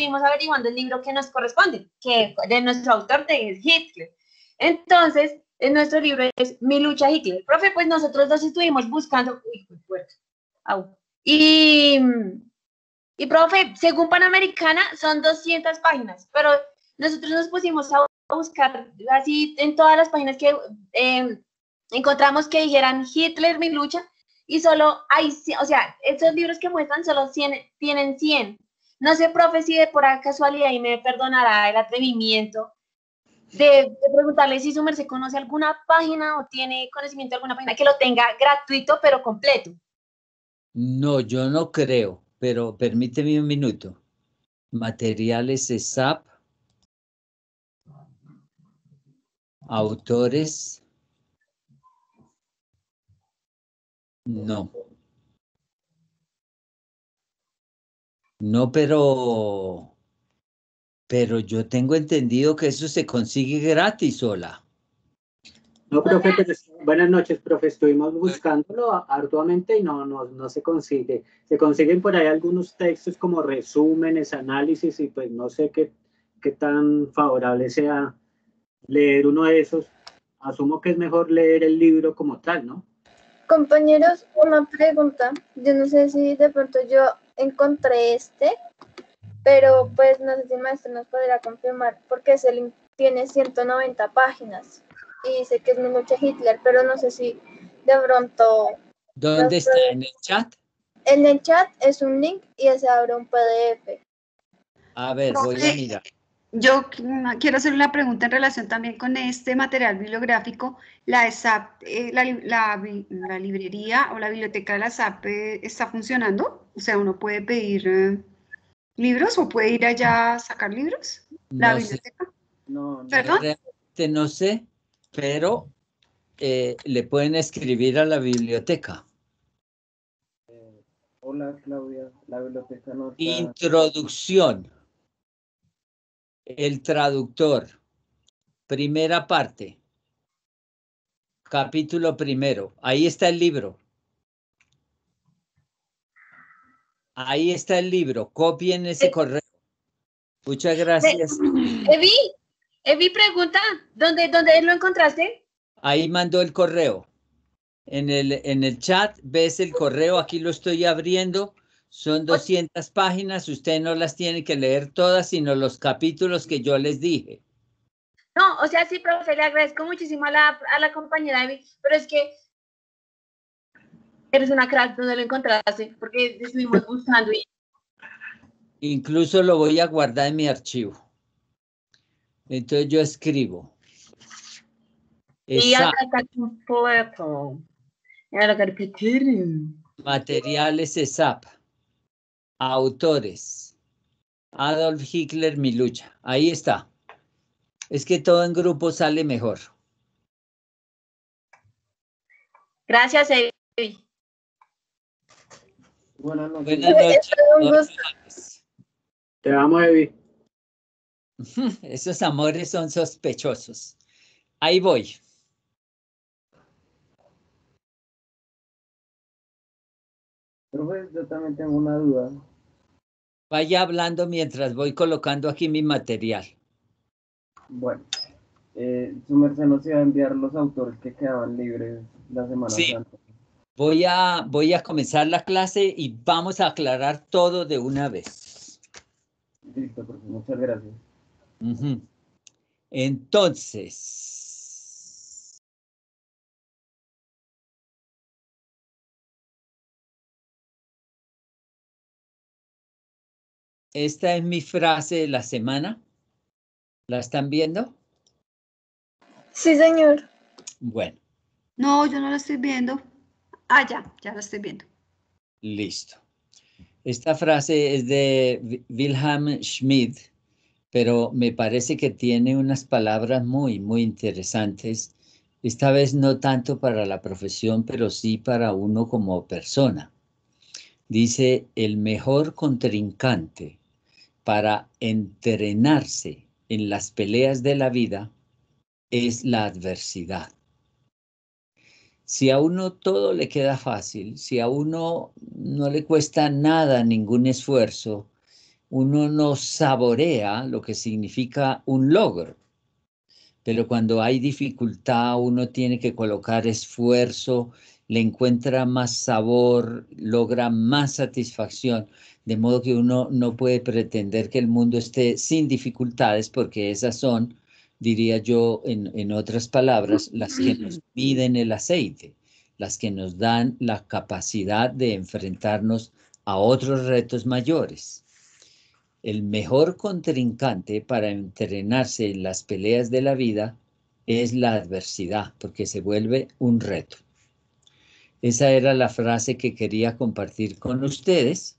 estuvimos averiguando el libro que nos corresponde, que de nuestro autor es Hitler. Entonces, en nuestro libro es Mi lucha Hitler. Profe, pues nosotros dos estuvimos buscando. Y, profe, según Panamericana son 200 páginas, pero nosotros nos pusimos a buscar así en todas las páginas que em, encontramos que dijeran Hitler, mi lucha, y solo hay, o sea, estos libros que muestran solo 100, tienen 100 no sé, profe, si de por casualidad y me perdonará el atrevimiento de, preguntarle si Sumer se conoce alguna página o tiene conocimiento de alguna página que lo tenga gratuito pero completo. No, yo no creo, pero permíteme un minuto. Materiales SAP, autores, no. No, pero, pero yo tengo entendido que eso se consigue gratis, hola. No, profe, buenas noches, profe. Estuvimos buscándolo arduamente y no, no, no se consigue. Se consiguen por ahí algunos textos como resúmenes, análisis y pues no sé qué tan favorable sea leer uno de esos. Asumo que es mejor leer el libro como tal, ¿no? Compañeros, una pregunta. Yo no sé si de pronto yo encontré este, pero pues no sé si el maestro nos podrá confirmar porque tiene 190 páginas y dice que es noche Hitler, pero no sé si de pronto... ¿Dónde está? ¿En el chat? En el chat es un link y se abre un PDF. A ver, voy a mirar. Yo quiero hacer una pregunta en relación también con este material bibliográfico. La, eh, la, la, librería o la biblioteca de la SAP eh, está funcionando? O sea, uno puede pedir eh, libros o puede ir allá a sacar libros. La no biblioteca. Sé. No, no sé, pero eh, le pueden escribir a la biblioteca. Eh, hola Claudia, la biblioteca no Introducción. El traductor. Primera parte. Capítulo primero. Ahí está el libro. Ahí está el libro, copien ese eh, correo. Muchas gracias. Evi, Evi pregunta, ¿dónde, ¿dónde lo encontraste? Ahí mandó el correo. En el, en el chat ves el correo, aquí lo estoy abriendo. Son 200 páginas, usted no las tiene que leer todas, sino los capítulos que yo les dije. No, o sea, sí, profe, le agradezco muchísimo a la, a la compañera Evi, pero es que eres una crack, donde lo encontraste? Porque estuvimos buscando y... Incluso lo voy a guardar en mi archivo. Entonces yo escribo. Y Materiales SAP. Autores. Adolf Hitler mi lucha. Ahí está. Es que todo en grupo sale mejor. Gracias, Evi. Buenas noches. Buenas noches. Te amo, Evi. Esos amores son sospechosos. Ahí voy. Profe, yo también tengo una duda. Vaya hablando mientras voy colocando aquí mi material. Bueno, eh, su merced nos iba a enviar los autores que quedaban libres la semana sí. Voy a, voy a comenzar la clase y vamos a aclarar todo de una vez. Listo, Muchas gracias. Entonces... Esta es mi frase de la semana. ¿La están viendo? Sí, señor. Bueno. No, yo no la estoy viendo. Ah, ya, ya lo estoy viendo. Listo. Esta frase es de Wilhelm Schmidt, pero me parece que tiene unas palabras muy, muy interesantes. Esta vez no tanto para la profesión, pero sí para uno como persona. Dice, el mejor contrincante para entrenarse en las peleas de la vida es la adversidad. Si a uno todo le queda fácil, si a uno no le cuesta nada, ningún esfuerzo, uno no saborea lo que significa un logro. Pero cuando hay dificultad, uno tiene que colocar esfuerzo, le encuentra más sabor, logra más satisfacción, de modo que uno no puede pretender que el mundo esté sin dificultades porque esas son diría yo en, otras palabras, las que nos piden el aceite, las que nos dan la capacidad de enfrentarnos a otros retos mayores. El mejor contrincante para entrenarse en las peleas de la vida es la adversidad, porque se vuelve un reto. Esa era la frase que quería compartir con ustedes.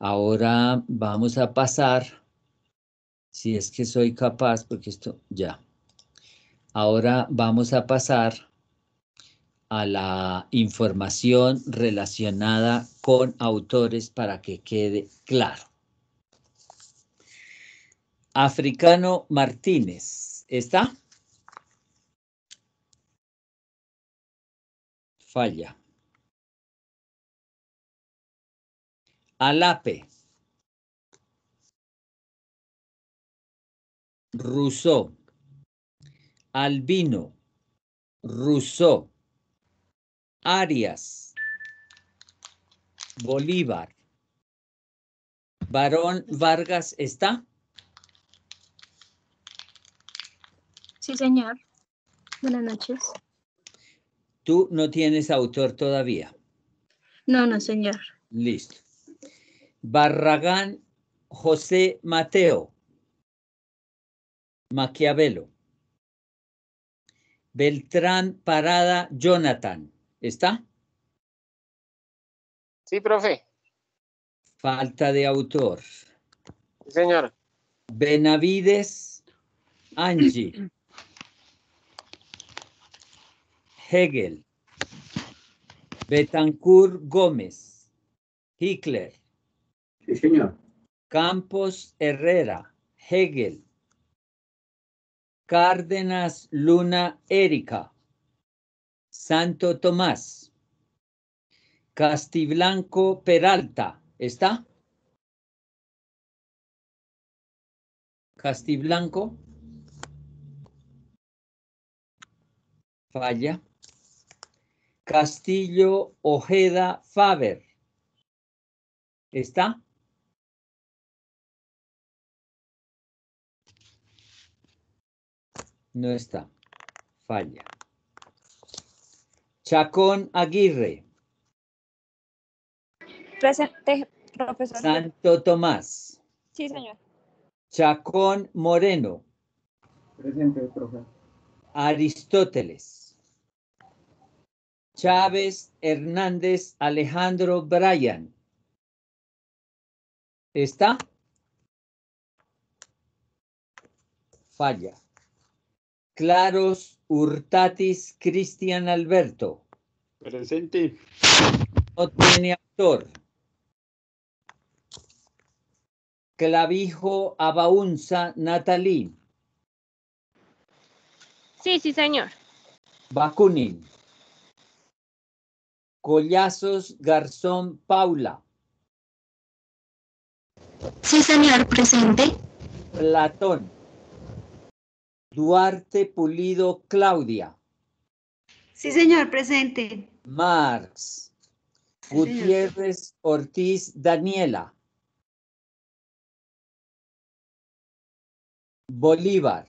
Ahora vamos a pasar si es que soy capaz, porque esto ya. Ahora vamos a pasar a la información relacionada con autores para que quede claro. Africano Martínez, ¿está? Falla. Alape. Rousseau. Albino. Rousseau. Arias. Bolívar. Barón Vargas está. Sí, señor. Buenas noches. Tú no tienes autor todavía. No, no, señor. Listo. Barragán José Mateo. Maquiavelo. Beltrán Parada Jonathan. ¿Está? Sí, profe. Falta de autor. Sí, señor. Benavides Angie. Hegel. Betancourt Gómez. Hitler. Sí, señor. Campos Herrera. Hegel. Cárdenas Luna Erika, Santo Tomás, Castiblanco Peralta, ¿está? Castiblanco. Falla. Castillo Ojeda Faber. ¿Está? No está. Falla. Chacón Aguirre. Presente, profesor. Santo Tomás. Sí, señor. Chacón Moreno. Presente, profesor. Aristóteles. Chávez Hernández Alejandro Bryan. ¿Está? Falla. Claros Hurtatis Cristian Alberto. Presente. No tiene autor. Clavijo Abaunza Natalí. Sí, sí, señor. Bakunin. Collazos Garzón Paula. Sí, señor, presente. Platón. Duarte Pulido Claudia. Sí, señor, presente. Marx. Gutiérrez Ortiz Daniela. Bolívar.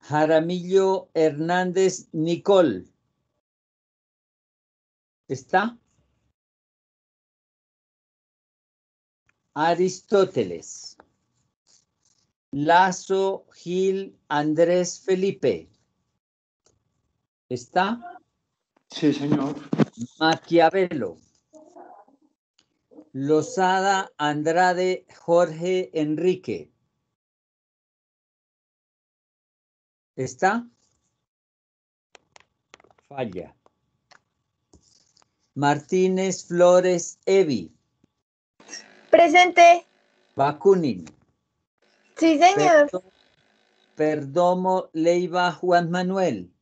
Jaramillo Hernández Nicol. ¿Está? Aristóteles. Lazo, Gil, Andrés, Felipe. ¿Está? Sí, señor. Maquiavelo. Lozada, Andrade, Jorge, Enrique. ¿Está? Falla. Martínez, Flores, Evi. Presente. Bakunin. Sí, señor. Perdomo, Leiva Juan Manuel.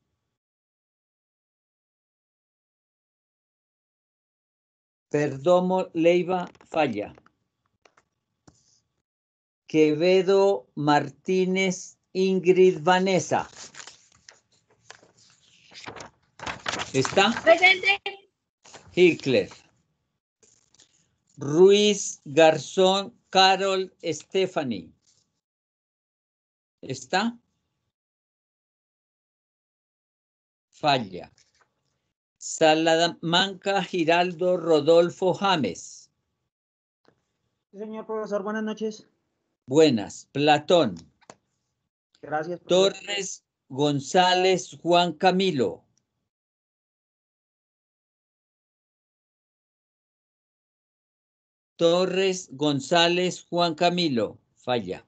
Perdomo Leiva Falla. Quevedo Martínez Ingrid Vanessa. ¿Está? Presente. Hitler. Ruiz Garzón Carol Stephanie. Está falla. Salamanca, Giraldo, Rodolfo, James. Señor profesor, buenas noches. Buenas. Platón. Gracias. Torres, González, Juan Camilo. Torres, González, Juan Camilo. Falla.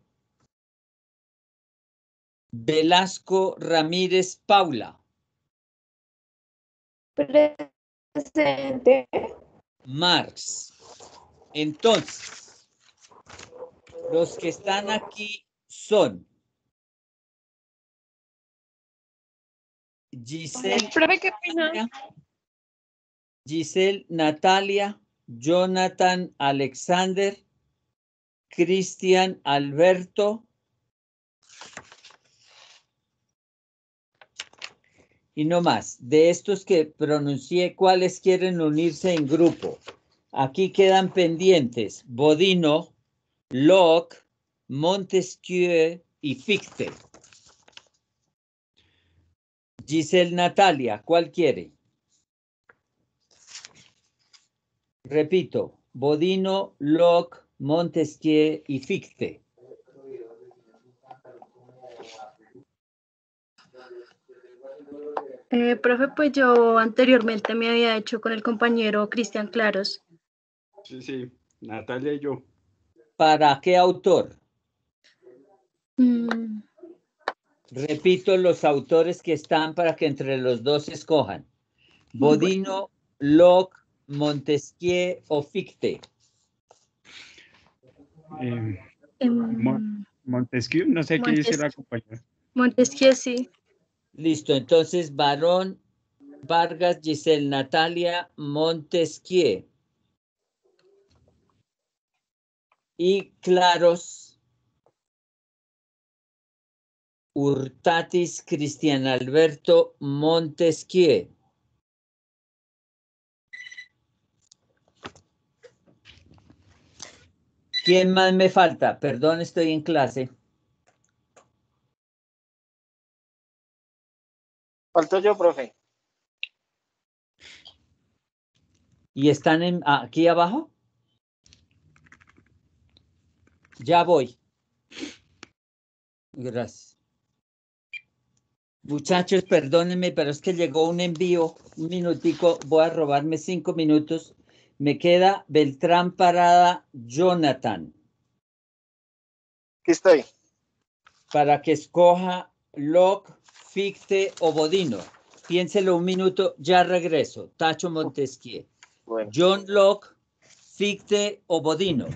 Velasco Ramírez Paula. Presente. Marx. Entonces, los que están aquí son Giselle. Natalia, Giselle Natalia, Jonathan Alexander, Cristian Alberto, y no más. De estos que pronuncié, ¿cuáles quieren unirse en grupo? Aquí quedan pendientes Bodino, Locke, Montesquieu y Fichte. Giselle Natalia, ¿cuál quiere? Repito, Bodino, Locke, Montesquieu y Fichte. Eh, profe, pues yo anteriormente me había hecho con el compañero Cristian Claros. Sí, sí, Natalia y yo. ¿Para qué autor? Mm. Repito los autores que están para que entre los dos escojan. Bodino, Locke, Montesquieu o Fichte. Eh, em, Montesquieu, no sé qué dice la compañera. Montesquieu, sí. Listo, entonces varón Vargas, Giselle, Natalia, Montesquieu. Y Claros, Hurtatis, Cristian Alberto, Montesquieu. ¿Quién más me falta? Perdón, estoy en clase. Faltó yo, profe. ¿Y están aquí abajo? Ya voy. Gracias. Muchachos, perdónenme, pero es que llegó un envío. Un minutico, voy a robarme cinco minutos. Me queda Beltrán Parada, Jonathan. Aquí estoy. Para que escoja Locke Fichte o Bodino. Piénselo un minuto, ya regreso. Tacho Montesquieu. John Locke, Fichte o Bodino.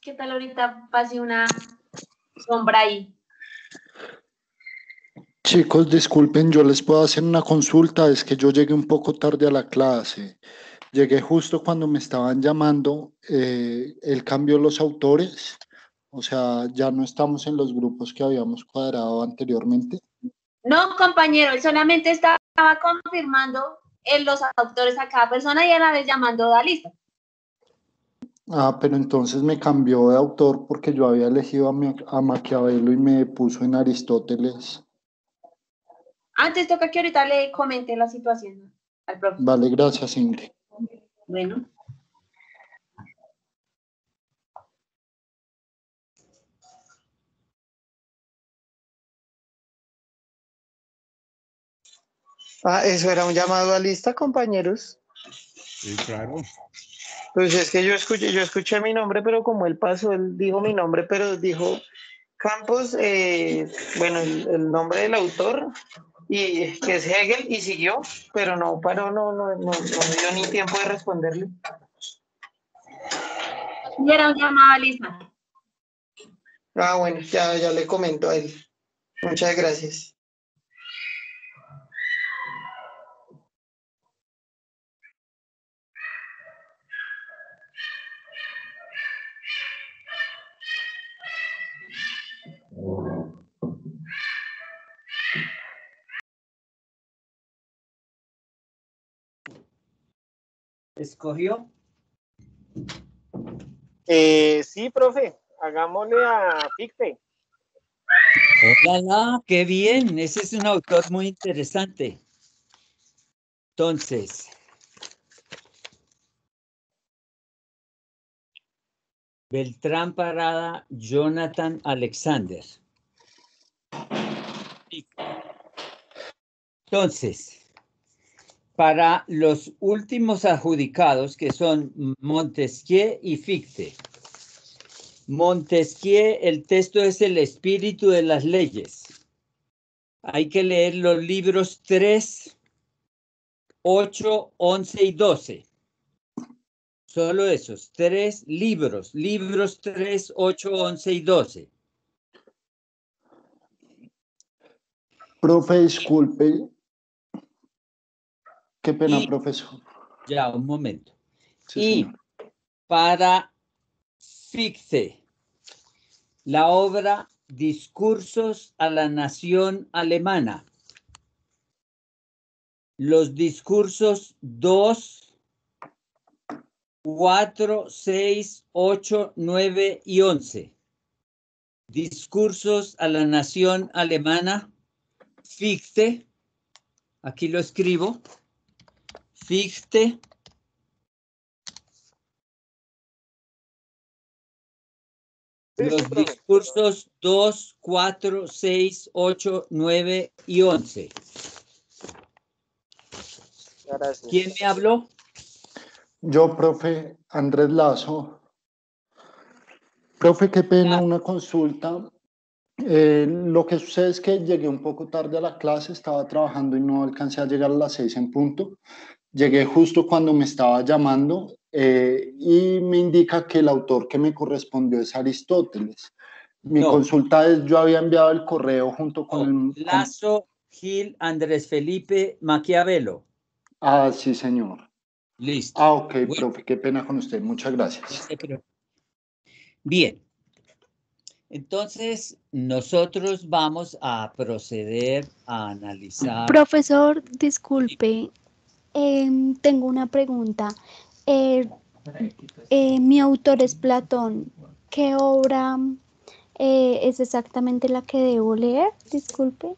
¿Qué tal ahorita pase una sombra ahí? Chicos, disculpen, yo les puedo hacer una consulta. Es que yo llegué un poco tarde a la clase. Llegué justo cuando me estaban llamando eh, el cambio de los autores. O sea, ya no estamos en los grupos que habíamos cuadrado anteriormente. No, compañero, él solamente estaba confirmando en los autores a cada persona y a la vez llamando a lista. Ah, pero entonces me cambió de autor porque yo había elegido a, a Maquiavelo y me puso en Aristóteles. Antes toca que ahorita le comente la situación al profe. Vale, gracias, Ingrid. Bueno. Ah, eso era un llamado a lista, compañeros. Sí, claro. Pues es que yo escuché, yo escuché mi nombre, pero como él pasó, él dijo mi nombre, pero dijo Campos, eh, bueno, el, nombre del autor, y que es Hegel, y siguió, pero no paró, no, no, no, no dio ni tiempo de responderle. Y era un llamado a lista. Ah, bueno, ya, ya le comento a él. Muchas gracias. escogió? Eh, sí, profe, hagámosle a Picte. Hola, qué bien. Ese es un autor muy interesante. Entonces, Beltrán Parada, Jonathan Alexander. Entonces, para los últimos adjudicados, que son Montesquieu y Fichte. Montesquieu, el texto es el espíritu de las leyes. Hay que leer los libros 3, 8, 11 y 12. Solo esos, tres libros, libros 3, 8, 11 y 12. Profe, disculpe, Qué pena, profesor. Ya, un momento. y para fixe la obra Discursos a la Nación Alemana. Los discursos 2, 4, 6, 8, 9 y 11. Discursos a la Nación Alemana. fixe Aquí lo escribo. Fichte. Los discursos 2, 4, 6, 8, 9 y 11. ¿Quién me habló? Yo, profe Andrés Lazo. Profe, qué pena ah. una consulta. Eh, lo que sucede es que llegué un poco tarde a la clase, estaba trabajando y no alcancé a llegar a las seis en punto. Llegué justo cuando me estaba llamando eh, y me indica que el autor que me correspondió es Aristóteles. Mi consulta es, yo había enviado el correo junto con el... Lazo Gil Andrés Felipe Maquiavelo. Ah, sí, señor. Listo. Ah, ok, pero profe, qué pena con usted. Muchas gracias. Bien. Entonces, nosotros vamos a proceder a analizar. Profesor, disculpe, Em, tengo una pregunta. Eh, eh, mi autor es Platón. ¿Qué obra eh, es exactamente la que debo leer? Disculpe.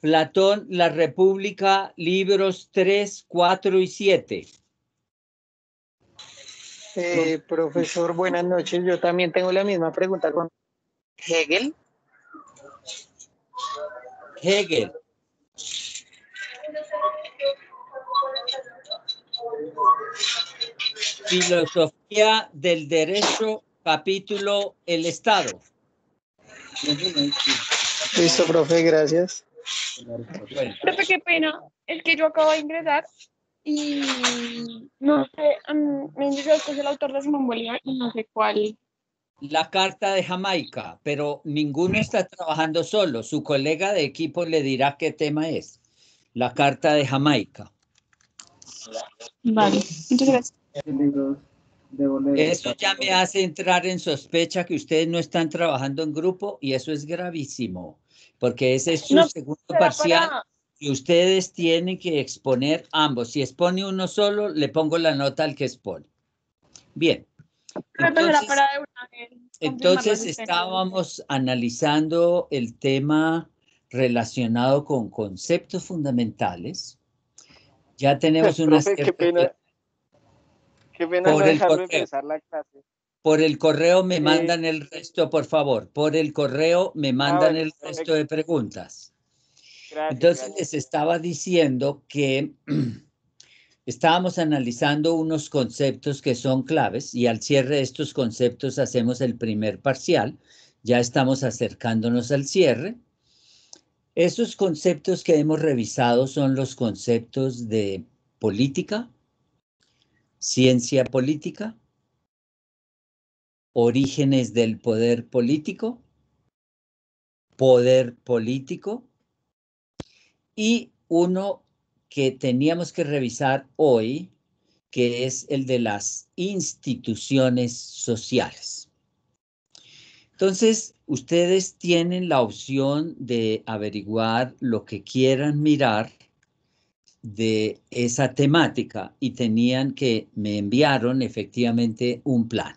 Platón, La República, libros 3, 4 y 7. profesor, buenas noches. Yo también tengo la misma pregunta con Hegel. Hegel. Filosofía del Derecho, capítulo El Estado. Listo, profe, gracias. qué pena, es que yo acabo de ingresar y no sé, me que el autor de su memoria y no sé cuál. La carta de Jamaica, pero ninguno está trabajando solo. Su colega de equipo le dirá qué tema es. La carta de Jamaica. Vale, muchas gracias. Eso ya me hace entrar en sospecha que ustedes no están trabajando en grupo y eso es gravísimo, porque ese es su segundo parcial y ustedes tienen que exponer ambos. Si expone uno solo, le pongo la nota al que expone. Bien. Entonces, estábamos analizando el tema relacionado con conceptos fundamentales. Ya tenemos unas por el correo me mandan el resto, por favor. Por el correo me ah, mandan el resto de preguntas. Entonces les estaba diciendo que estábamos analizando unos conceptos que son claves y al cierre de estos conceptos hacemos el primer parcial. Ya estamos acercándonos al cierre. Esos conceptos que hemos revisado son los conceptos de política, Ciencia política. Orígenes del poder político. Poder político. Y uno que teníamos que revisar hoy, que es el de las instituciones sociales. Entonces, ustedes tienen la opción de averiguar lo que quieran mirar de esa temática y tenían que, me enviaron efectivamente un plan.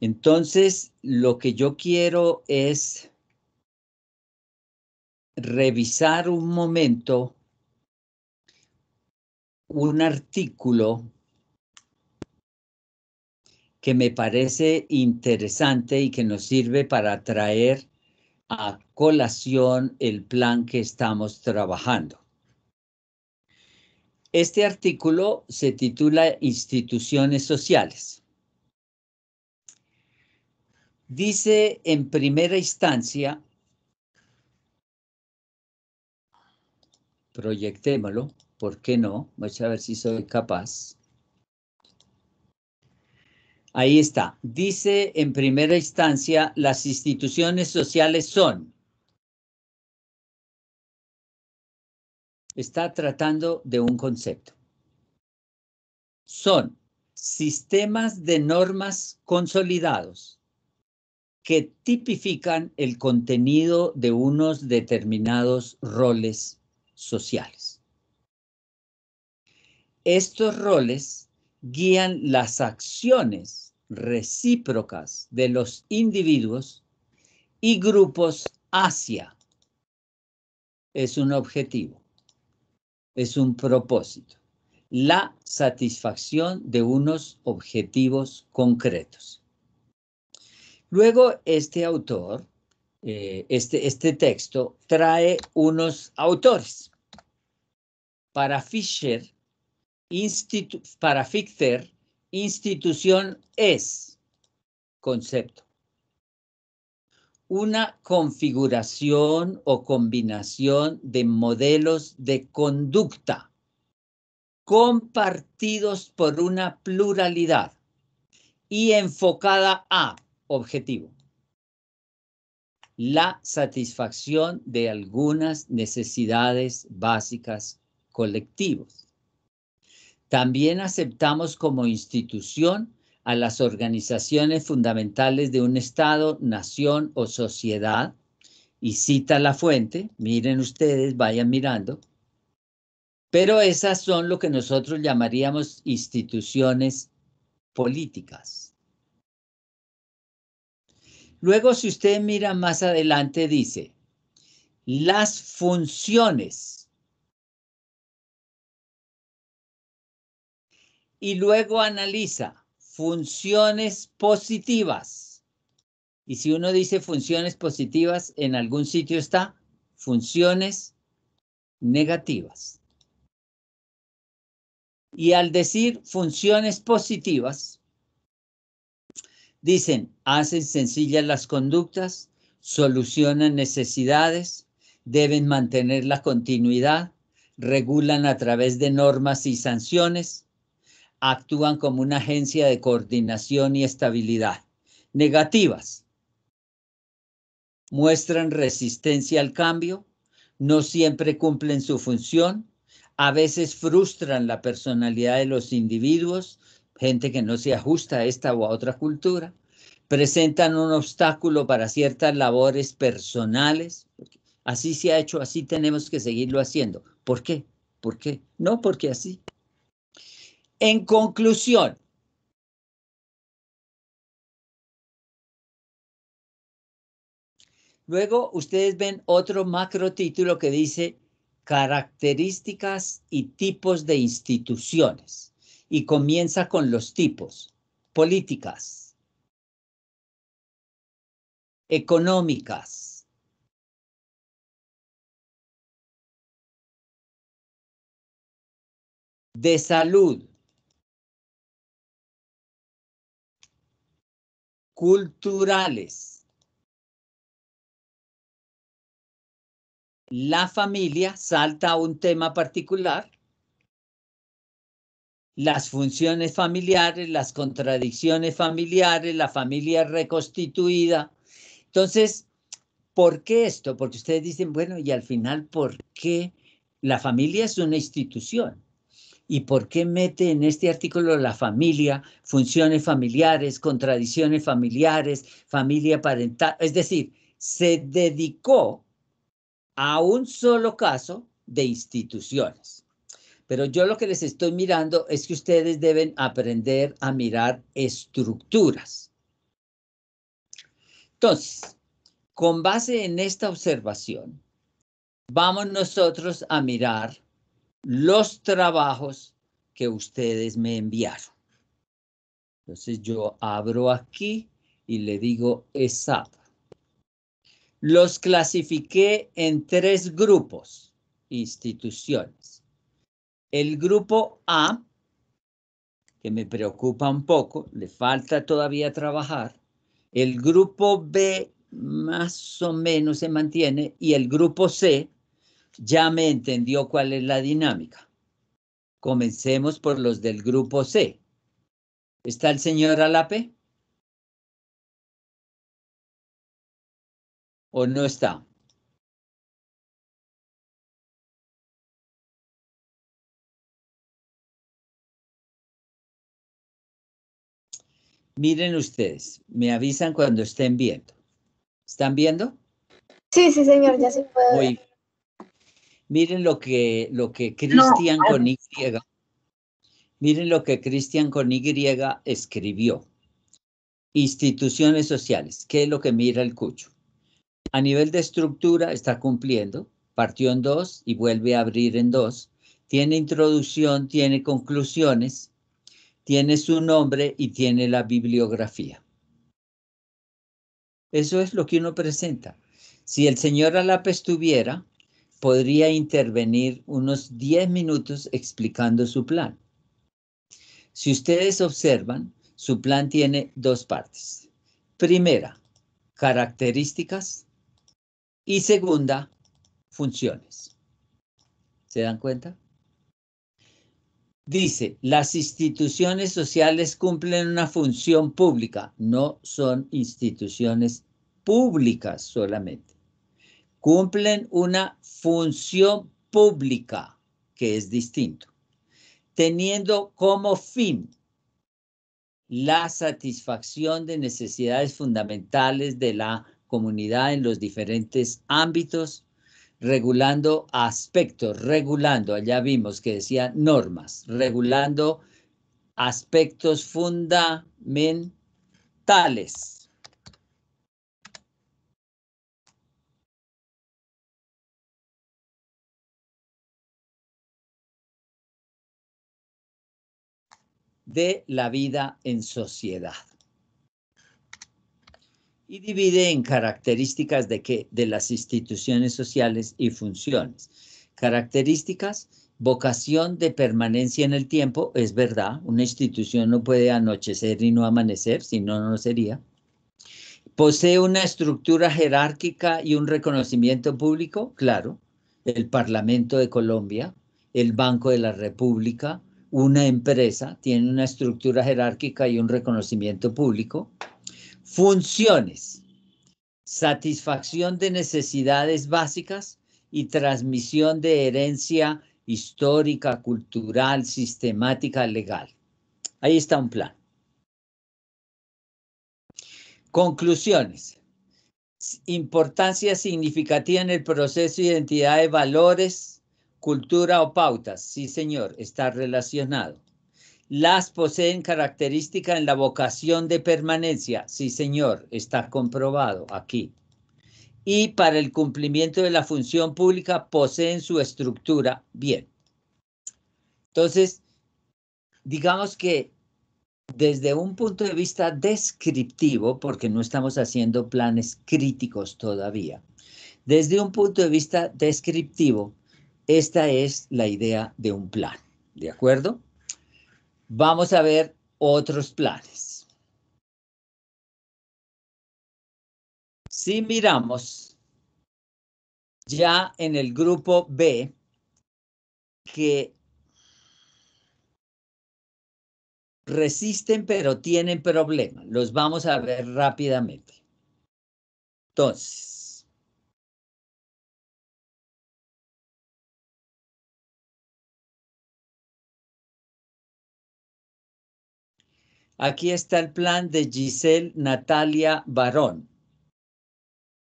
Entonces, lo que yo quiero es revisar un momento un artículo que me parece interesante y que nos sirve para traer a colación el plan que estamos trabajando. Este artículo se titula Instituciones sociales. Dice en primera instancia, proyectémoslo, ¿por qué no? Voy a ver si soy capaz. Ahí está. Dice en primera instancia, las instituciones sociales son está tratando de un concepto. Son sistemas de normas consolidados que tipifican el contenido de unos determinados roles sociales. Estos roles guían las acciones recíprocas de los individuos y grupos hacia. Es un objetivo es un propósito, la satisfacción de unos objetivos concretos. Luego, este autor, eh, este, este texto, trae unos autores. Para Fischer, para Fichter, institución es concepto una configuración o combinación de modelos de conducta compartidos por una pluralidad y enfocada a objetivo, la satisfacción de algunas necesidades básicas colectivas. También aceptamos como institución a las organizaciones fundamentales de un Estado, nación o sociedad, y cita la fuente, miren ustedes, vayan mirando, pero esas son lo que nosotros llamaríamos instituciones políticas. Luego, si usted mira más adelante, dice, las funciones. Y luego analiza funciones positivas. Y si uno dice funciones positivas, en algún sitio está funciones negativas. Y al decir funciones positivas, dicen, hacen sencillas las conductas, solucionan necesidades, deben mantener la continuidad, regulan a través de normas y sanciones, actúan como una agencia de coordinación y estabilidad. Negativas. Muestran resistencia al cambio, no siempre cumplen su función, a veces frustran la personalidad de los individuos, gente que no se ajusta a esta o a otra cultura, presentan un obstáculo para ciertas labores personales. Así se ha hecho, así tenemos que seguirlo haciendo. ¿Por qué? ¿Por qué? No porque así. En conclusión, luego ustedes ven otro macro título que dice características y tipos de instituciones y comienza con los tipos, políticas, económicas, de salud, culturales. La familia salta a un tema particular. Las funciones familiares, las contradicciones familiares, la familia reconstituida. Entonces, ¿por qué esto? Porque ustedes dicen, bueno, y al final, ¿por qué la familia es una institución? ¿Y por qué mete en este artículo la familia, funciones familiares, contradicciones familiares, familia parental? Es decir, se dedicó a un solo caso de instituciones. Pero yo lo que les estoy mirando es que ustedes deben aprender a mirar estructuras. Entonces, con base en esta observación, vamos nosotros a mirar los trabajos que ustedes me enviaron. Entonces yo abro aquí y le digo esa. Los clasifiqué en tres grupos, instituciones. El grupo A, que me preocupa un poco, le falta todavía trabajar. El grupo B más o menos se mantiene y el grupo C ya me entendió cuál es la dinámica. Comencemos por los del grupo C. ¿Está el señor Alape? ¿O no está? Miren ustedes, me avisan cuando estén viendo. ¿Están viendo? Sí, sí, señor, ya se puede ver. Miren lo que, lo que Cristian Conigriega Y, miren lo que Cristian escribió. Instituciones sociales, ¿qué es lo que mira el Cucho? A nivel de estructura está cumpliendo, partió en dos y vuelve a abrir en dos. Tiene introducción, tiene conclusiones, tiene su nombre y tiene la bibliografía. Eso es lo que uno presenta. Si el señor Alape estuviera, podría intervenir unos 10 minutos explicando su plan. Si ustedes observan, su plan tiene dos partes. Primera, características y segunda, funciones. ¿Se dan cuenta? Dice, las instituciones sociales cumplen una función pública, no son instituciones públicas solamente cumplen una función pública, que es distinto, teniendo como fin la satisfacción de necesidades fundamentales de la comunidad en los diferentes ámbitos, regulando aspectos, regulando, allá vimos que decía normas, regulando aspectos fundamentales de la vida en sociedad. Y divide en características de, que, de las instituciones sociales y funciones. Características, vocación de permanencia en el tiempo, es verdad, una institución no puede anochecer y no amanecer, si no, no sería. Posee una estructura jerárquica y un reconocimiento público, claro, el Parlamento de Colombia, el Banco de la República, una empresa, tiene una estructura jerárquica y un reconocimiento público. Funciones, satisfacción de necesidades básicas y transmisión de herencia histórica, cultural, sistemática, legal. Ahí está un plan. Conclusiones. Importancia significativa en el proceso de identidad de valores, Cultura o pautas, sí señor, está relacionado. Las poseen característica en la vocación de permanencia, sí señor, está comprobado aquí. Y para el cumplimiento de la función pública poseen su estructura, bien. Entonces, digamos que desde un punto de vista descriptivo, porque no estamos haciendo planes críticos todavía, desde un punto de vista descriptivo, esta es la idea de un plan, ¿de acuerdo? Vamos a ver otros planes. Si miramos ya en el grupo B, que resisten pero tienen problemas, los vamos a ver rápidamente. Entonces, Aquí está el plan de Giselle Natalia Barón.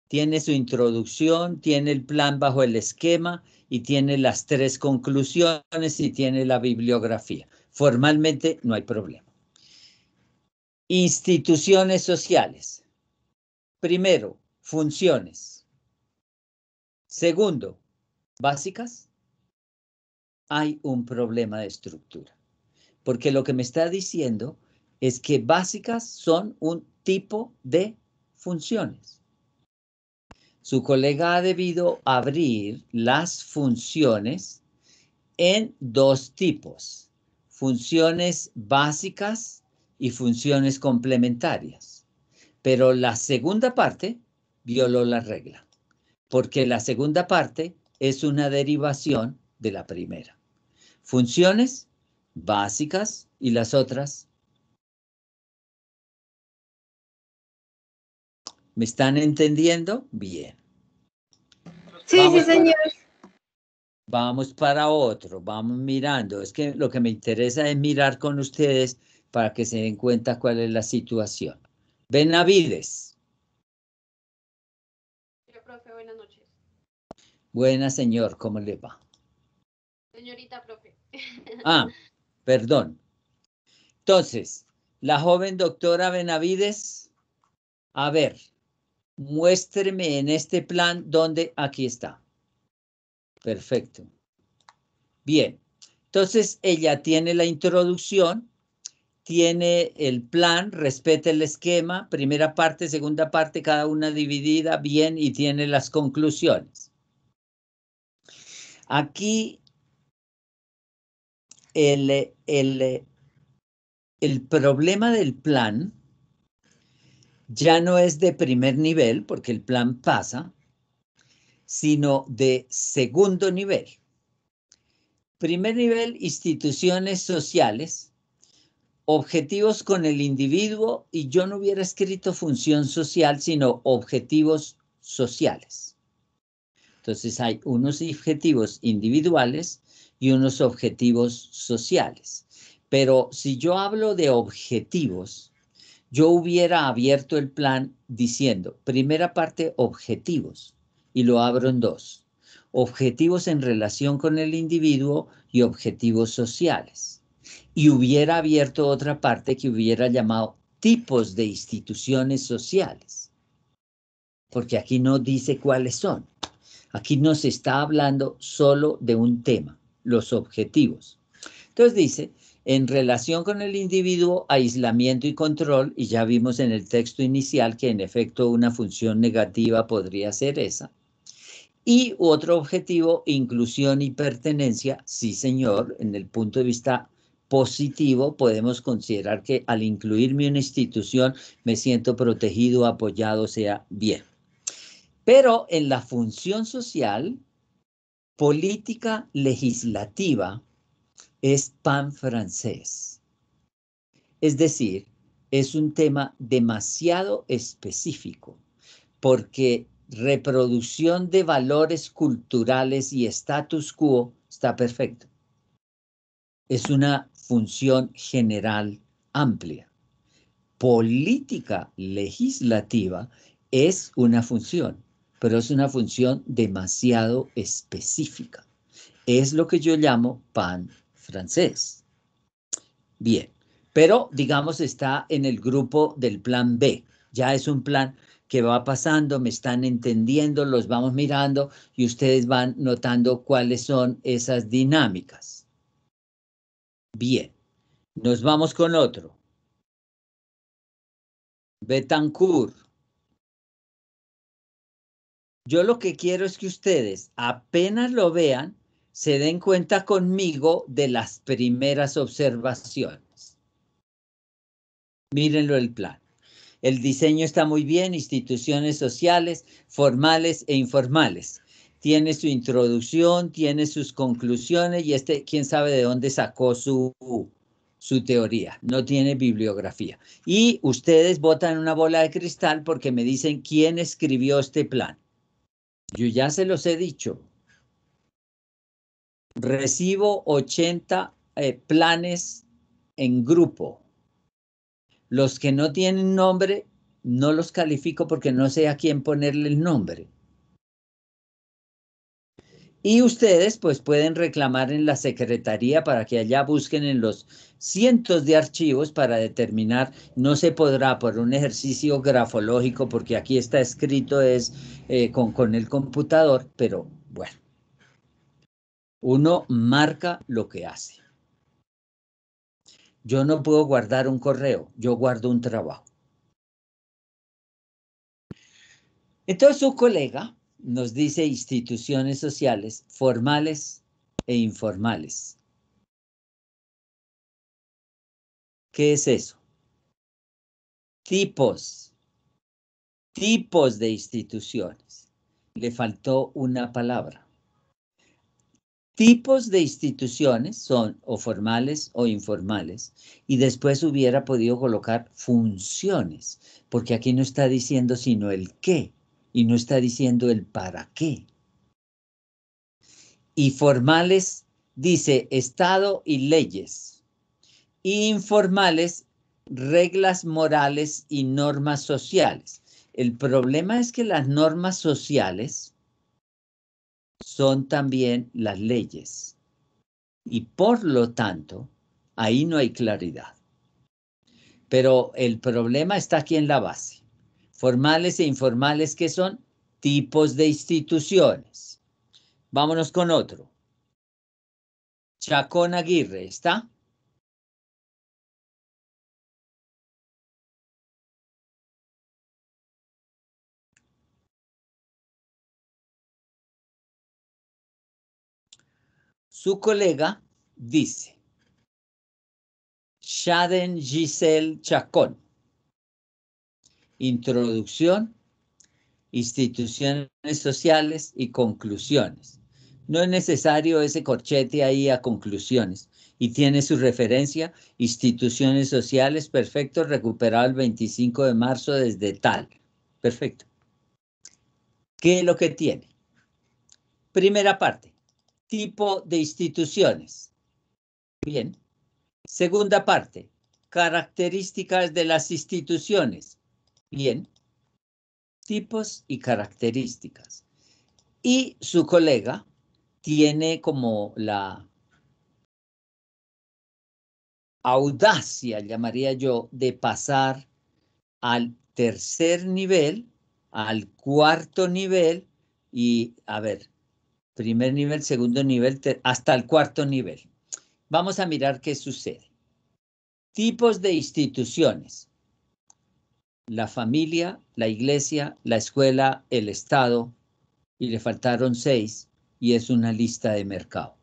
Tiene su introducción, tiene el plan bajo el esquema y tiene las tres conclusiones y tiene la bibliografía. Formalmente no hay problema. Instituciones sociales. Primero, funciones. Segundo, básicas. Hay un problema de estructura. Porque lo que me está diciendo es que básicas son un tipo de funciones. Su colega ha debido abrir las funciones en dos tipos, funciones básicas y funciones complementarias. Pero la segunda parte violó la regla, porque la segunda parte es una derivación de la primera. Funciones básicas y las otras ¿Me están entendiendo? Bien. Sí, sí, señor. vamos para otro, vamos mirando. Es que lo que me interesa es mirar con ustedes para que se den cuenta cuál es la situación. Benavides. profe, buenas noches. Buenas, señor, ¿cómo le va? Señorita, profe. ah, perdón. Entonces, la joven doctora Benavides, a ver, muéstreme en este plan donde aquí está. Perfecto. Bien, entonces ella tiene la introducción, tiene el plan, respete el esquema, primera parte, segunda parte, cada una dividida bien y tiene las conclusiones. Aquí el, el, el problema del plan ya no es de primer nivel, porque el plan pasa, sino de segundo nivel. Primer nivel, instituciones sociales, objetivos con el individuo, y yo no hubiera escrito función social, sino objetivos sociales. Entonces hay unos objetivos individuales y unos objetivos sociales. Pero si yo hablo de objetivos, yo hubiera abierto el plan diciendo, primera parte, objetivos, y lo abro en dos. Objetivos en relación con el individuo y objetivos sociales. Y hubiera abierto otra parte que hubiera llamado tipos de instituciones sociales. Porque aquí no dice cuáles son. Aquí no se está hablando solo de un tema, los objetivos. Entonces dice, en relación con el individuo, aislamiento y control, y ya vimos en el texto inicial que en efecto una función negativa podría ser esa. Y otro objetivo, inclusión y pertenencia, sí señor, en el punto de vista positivo podemos considerar que al incluirme en una institución me siento protegido, apoyado, sea bien. Pero en la función social, política legislativa, es pan francés. Es decir, es un tema demasiado específico, porque reproducción de valores culturales y status quo está perfecto. Es una función general amplia. Política legislativa es una función, pero es una función demasiado específica. Es lo que yo llamo pan francés. Bien, pero digamos está en el grupo del plan B. Ya es un plan que va pasando, me están entendiendo, los vamos mirando y ustedes van notando cuáles son esas dinámicas. Bien, nos vamos con otro. Betancourt. Yo lo que quiero es que ustedes apenas lo vean, se den cuenta conmigo de las primeras observaciones. Mírenlo el plan. El diseño está muy bien, instituciones sociales, formales e informales. Tiene su introducción, tiene sus conclusiones y este, quién sabe de dónde sacó su, su teoría, no tiene bibliografía. Y ustedes botan una bola de cristal porque me dicen quién escribió este plan. Yo ya se los he dicho, Recibo 80 eh, planes en grupo. Los que no tienen nombre, no los califico porque no sé a quién ponerle el nombre. Y ustedes pues pueden reclamar en la Secretaría para que allá busquen en los cientos de archivos para determinar, no se podrá por un ejercicio grafológico porque aquí está escrito es eh, con el computador, pero bueno, uno marca lo que hace. Yo no puedo guardar un correo, yo guardo un trabajo. Entonces su colega nos dice instituciones sociales formales e informales. ¿Qué es eso? Tipos. Tipos de instituciones. Le faltó una palabra tipos de instituciones son o formales o informales y después hubiera podido colocar funciones, porque aquí no está diciendo sino el qué y no está diciendo el para qué. Y formales dice Estado y leyes. informales, reglas morales y normas sociales. El problema es que las normas sociales son también las leyes. Y por lo tanto, ahí no hay claridad. Pero el problema está aquí en la base. Formales e informales que son tipos de instituciones. Vámonos con otro. Chacón Aguirre, ¿está? Su colega dice, Shaden Giselle Chacón. Introducción, instituciones sociales y conclusiones. No es necesario ese corchete ahí a conclusiones. Y tiene su referencia, instituciones sociales, perfecto, recuperado el 25 de marzo desde tal. Perfecto. ¿Qué es lo que tiene? Primera parte tipo de instituciones. Bien. Segunda parte, características de las instituciones. Bien. Tipos y características. Y su colega tiene como la audacia, llamaría yo, de pasar al tercer nivel, al cuarto nivel y, a ver, Primer nivel, segundo nivel, hasta el cuarto nivel. Vamos a mirar qué sucede. Tipos de instituciones. La familia, la iglesia, la escuela, el Estado, y le faltaron seis, y es una lista de mercado.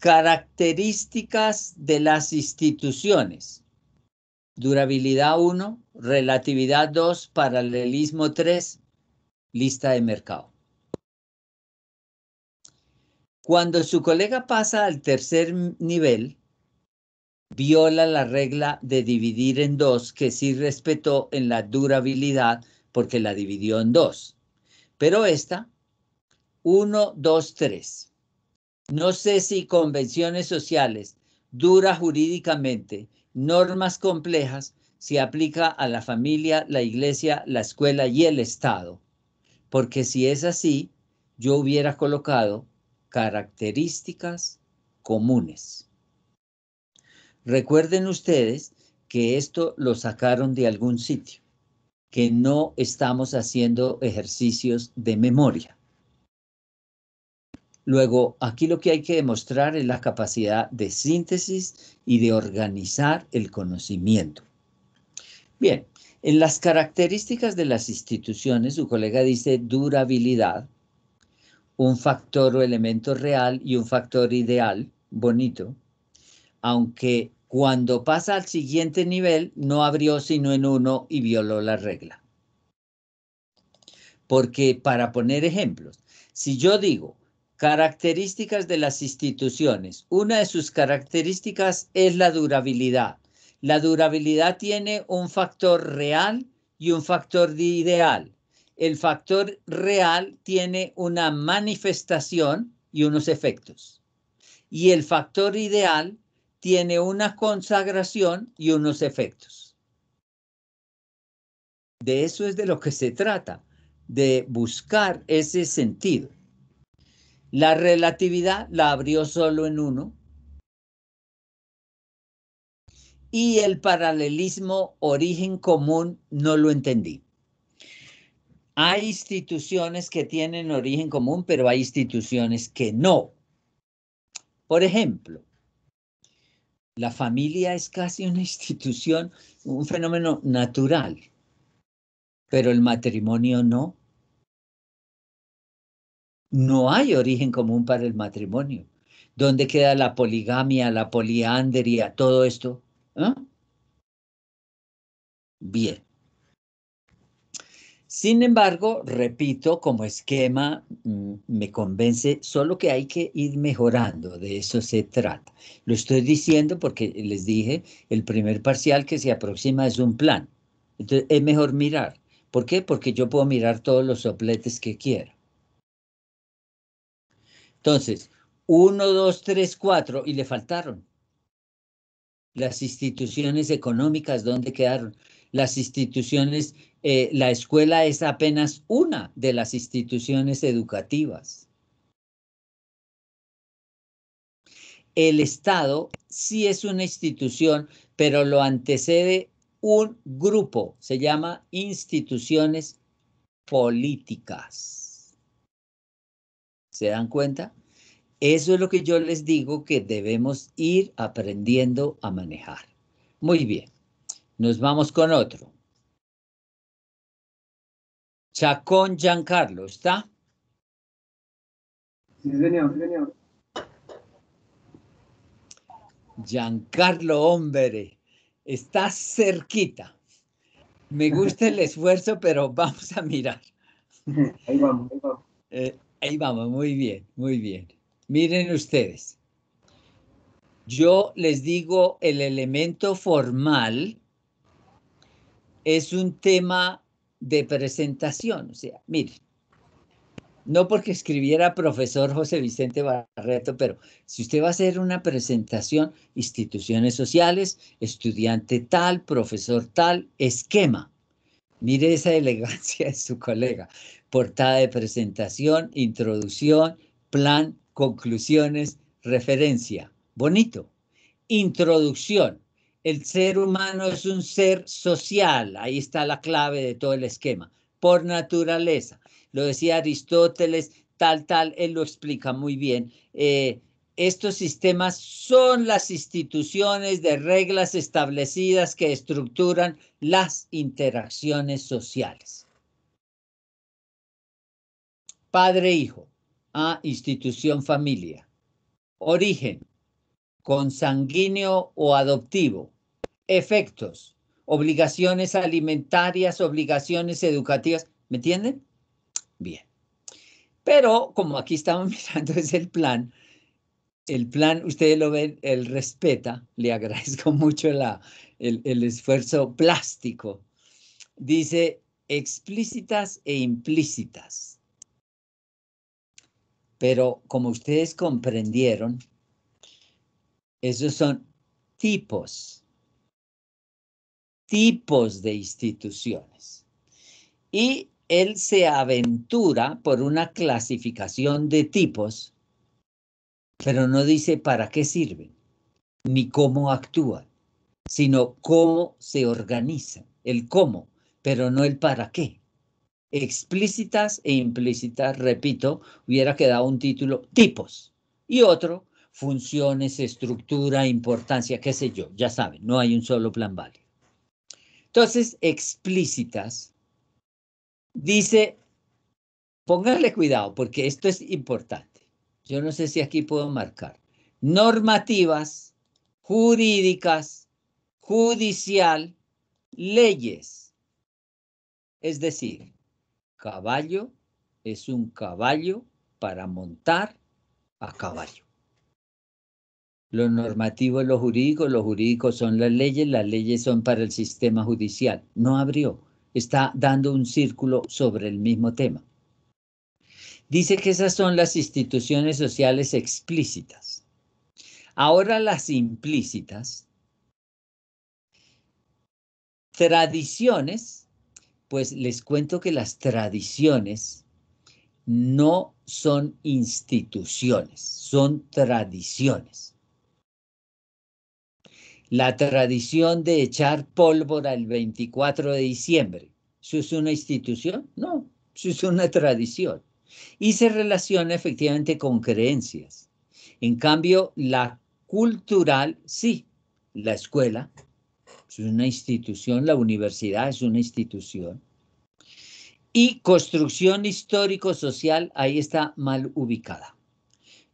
Características de las instituciones durabilidad 1, relatividad 2, paralelismo 3, lista de mercado. Cuando su colega pasa al tercer nivel, viola la regla de dividir en dos que sí respetó en la durabilidad porque la dividió en dos. Pero esta, 1, 2, 3. No sé si convenciones sociales dura jurídicamente normas complejas se aplica a la familia, la iglesia, la escuela y el Estado. Porque si es así, yo hubiera colocado características comunes. Recuerden ustedes que esto lo sacaron de algún sitio, que no estamos haciendo ejercicios de memoria. Luego, aquí lo que hay que demostrar es la capacidad de síntesis y de organizar el conocimiento. Bien, en las características de las instituciones, su colega dice durabilidad, un factor o elemento real y un factor ideal, bonito, aunque cuando pasa al siguiente nivel no abrió sino en uno y violó la regla. Porque para poner ejemplos, si yo digo, Características de las instituciones. Una de sus características es la durabilidad. La durabilidad tiene un factor real y un factor ideal. El factor real tiene una manifestación y unos efectos. Y el factor ideal tiene una consagración y unos efectos. De eso es de lo que se trata, de buscar ese sentido. La relatividad la abrió solo en uno. Y el paralelismo origen común no lo entendí. Hay instituciones que tienen origen común, pero hay instituciones que no. Por ejemplo, la familia es casi una institución, un fenómeno natural, pero el matrimonio no. No hay origen común para el matrimonio. ¿Dónde queda la poligamia, la poliandria, todo esto? ¿Ah? Bien. Sin embargo, repito, como esquema mm, me convence solo que hay que ir mejorando, de eso se trata. Lo estoy diciendo porque les dije, el primer parcial que se aproxima es un plan. Entonces, es mejor mirar. ¿Por qué? Porque yo puedo mirar todos los sopletes que quiera. Entonces, uno, dos, tres, cuatro, y le faltaron. Las instituciones económicas, ¿dónde quedaron? Las instituciones, eh, la escuela es apenas una de las instituciones educativas. El Estado sí es una institución, pero lo antecede un grupo, se llama instituciones políticas. ¿Se dan cuenta? Eso es lo que yo les digo que debemos ir aprendiendo a manejar. Muy bien, nos vamos con otro. Chacón Giancarlo, ¿está? Sí, señor, señor. Giancarlo, hombre, está cerquita. Me gusta el esfuerzo, pero vamos a mirar. Ahí vamos, ahí vamos. Eh, Ahí vamos, muy bien, muy bien. Miren ustedes. Yo les digo, el elemento formal es un tema de presentación. O sea, miren, no porque escribiera profesor José Vicente Barreto, pero si usted va a hacer una presentación, instituciones sociales, estudiante tal, profesor tal, esquema. Mire esa elegancia de su colega portada de presentación, introducción, plan, conclusiones, referencia. Bonito. Introducción. El ser humano es un ser social. Ahí está la clave de todo el esquema. Por naturaleza. Lo decía Aristóteles, tal, tal, él lo explica muy bien. Eh, estos sistemas son las instituciones de reglas establecidas que estructuran las interacciones sociales padre-hijo a institución-familia. Origen, consanguíneo o adoptivo. Efectos, obligaciones alimentarias, obligaciones educativas. ¿Me entienden? Bien. Pero como aquí estamos mirando es el plan, el plan, ustedes lo ven, él respeta, le agradezco mucho el esfuerzo plástico. Dice explícitas e implícitas pero como ustedes comprendieron, esos son tipos, tipos de instituciones. Y él se aventura por una clasificación de tipos, pero no dice para qué sirven, ni cómo actúan, sino cómo se organizan, el cómo, pero no el para qué explícitas e implícitas, repito, hubiera quedado un título tipos y otro funciones, estructura, importancia, qué sé yo, ya saben, no hay un solo plan válido. Entonces, explícitas, dice, pónganle cuidado porque esto es importante. Yo no sé si aquí puedo marcar. Normativas, jurídicas, judicial, leyes. Es decir, caballo es un caballo para montar a caballo. Lo normativo es lo jurídico, los jurídicos son las leyes, las leyes son para el sistema judicial. No abrió, está dando un círculo sobre el mismo tema. Dice que esas son las instituciones sociales explícitas. Ahora las implícitas, tradiciones pues les cuento que las tradiciones no son instituciones, son tradiciones. La tradición de echar pólvora el 24 de diciembre, ¿eso es una institución? No, eso es una tradición. Y se relaciona efectivamente con creencias. En cambio, la cultural, sí, la escuela, es una institución, la universidad es una institución. Y construcción histórico-social, ahí está mal ubicada.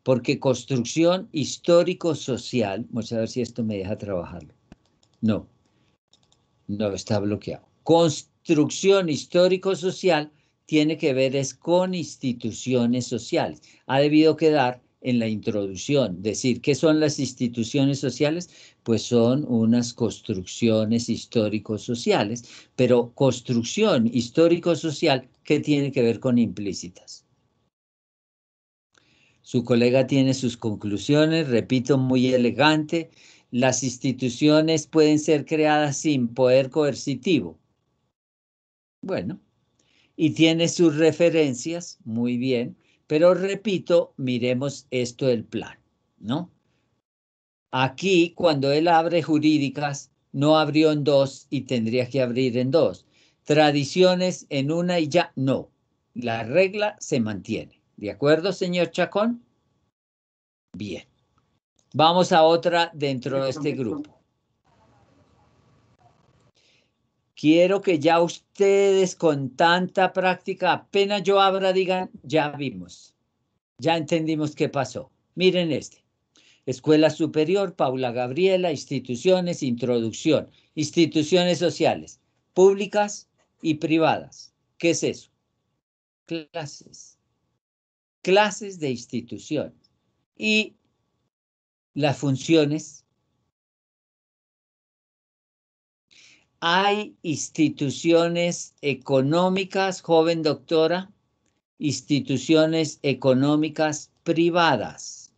Porque construcción histórico-social, vamos a ver si esto me deja trabajarlo. No, no está bloqueado. Construcción histórico-social tiene que ver es con instituciones sociales. Ha debido quedar en la introducción. Decir, ¿qué son las instituciones sociales? Pues son unas construcciones histórico-sociales, pero construcción histórico-social, ¿qué tiene que ver con implícitas? Su colega tiene sus conclusiones, repito, muy elegante. Las instituciones pueden ser creadas sin poder coercitivo. Bueno, y tiene sus referencias, muy bien, pero repito, miremos esto del plan, ¿no? Aquí, cuando él abre jurídicas, no abrió en dos y tendría que abrir en dos. Tradiciones en una y ya no. La regla se mantiene. ¿De acuerdo, señor Chacón? Bien. Vamos a otra dentro de este grupo. Quiero que ya ustedes con tanta práctica, apenas yo abra, digan, ya vimos, ya entendimos qué pasó. Miren este. Escuela Superior, Paula Gabriela, instituciones, introducción, instituciones sociales, públicas y privadas. ¿Qué es eso? Clases. Clases de institución. Y las funciones hay instituciones económicas, joven doctora, instituciones económicas privadas.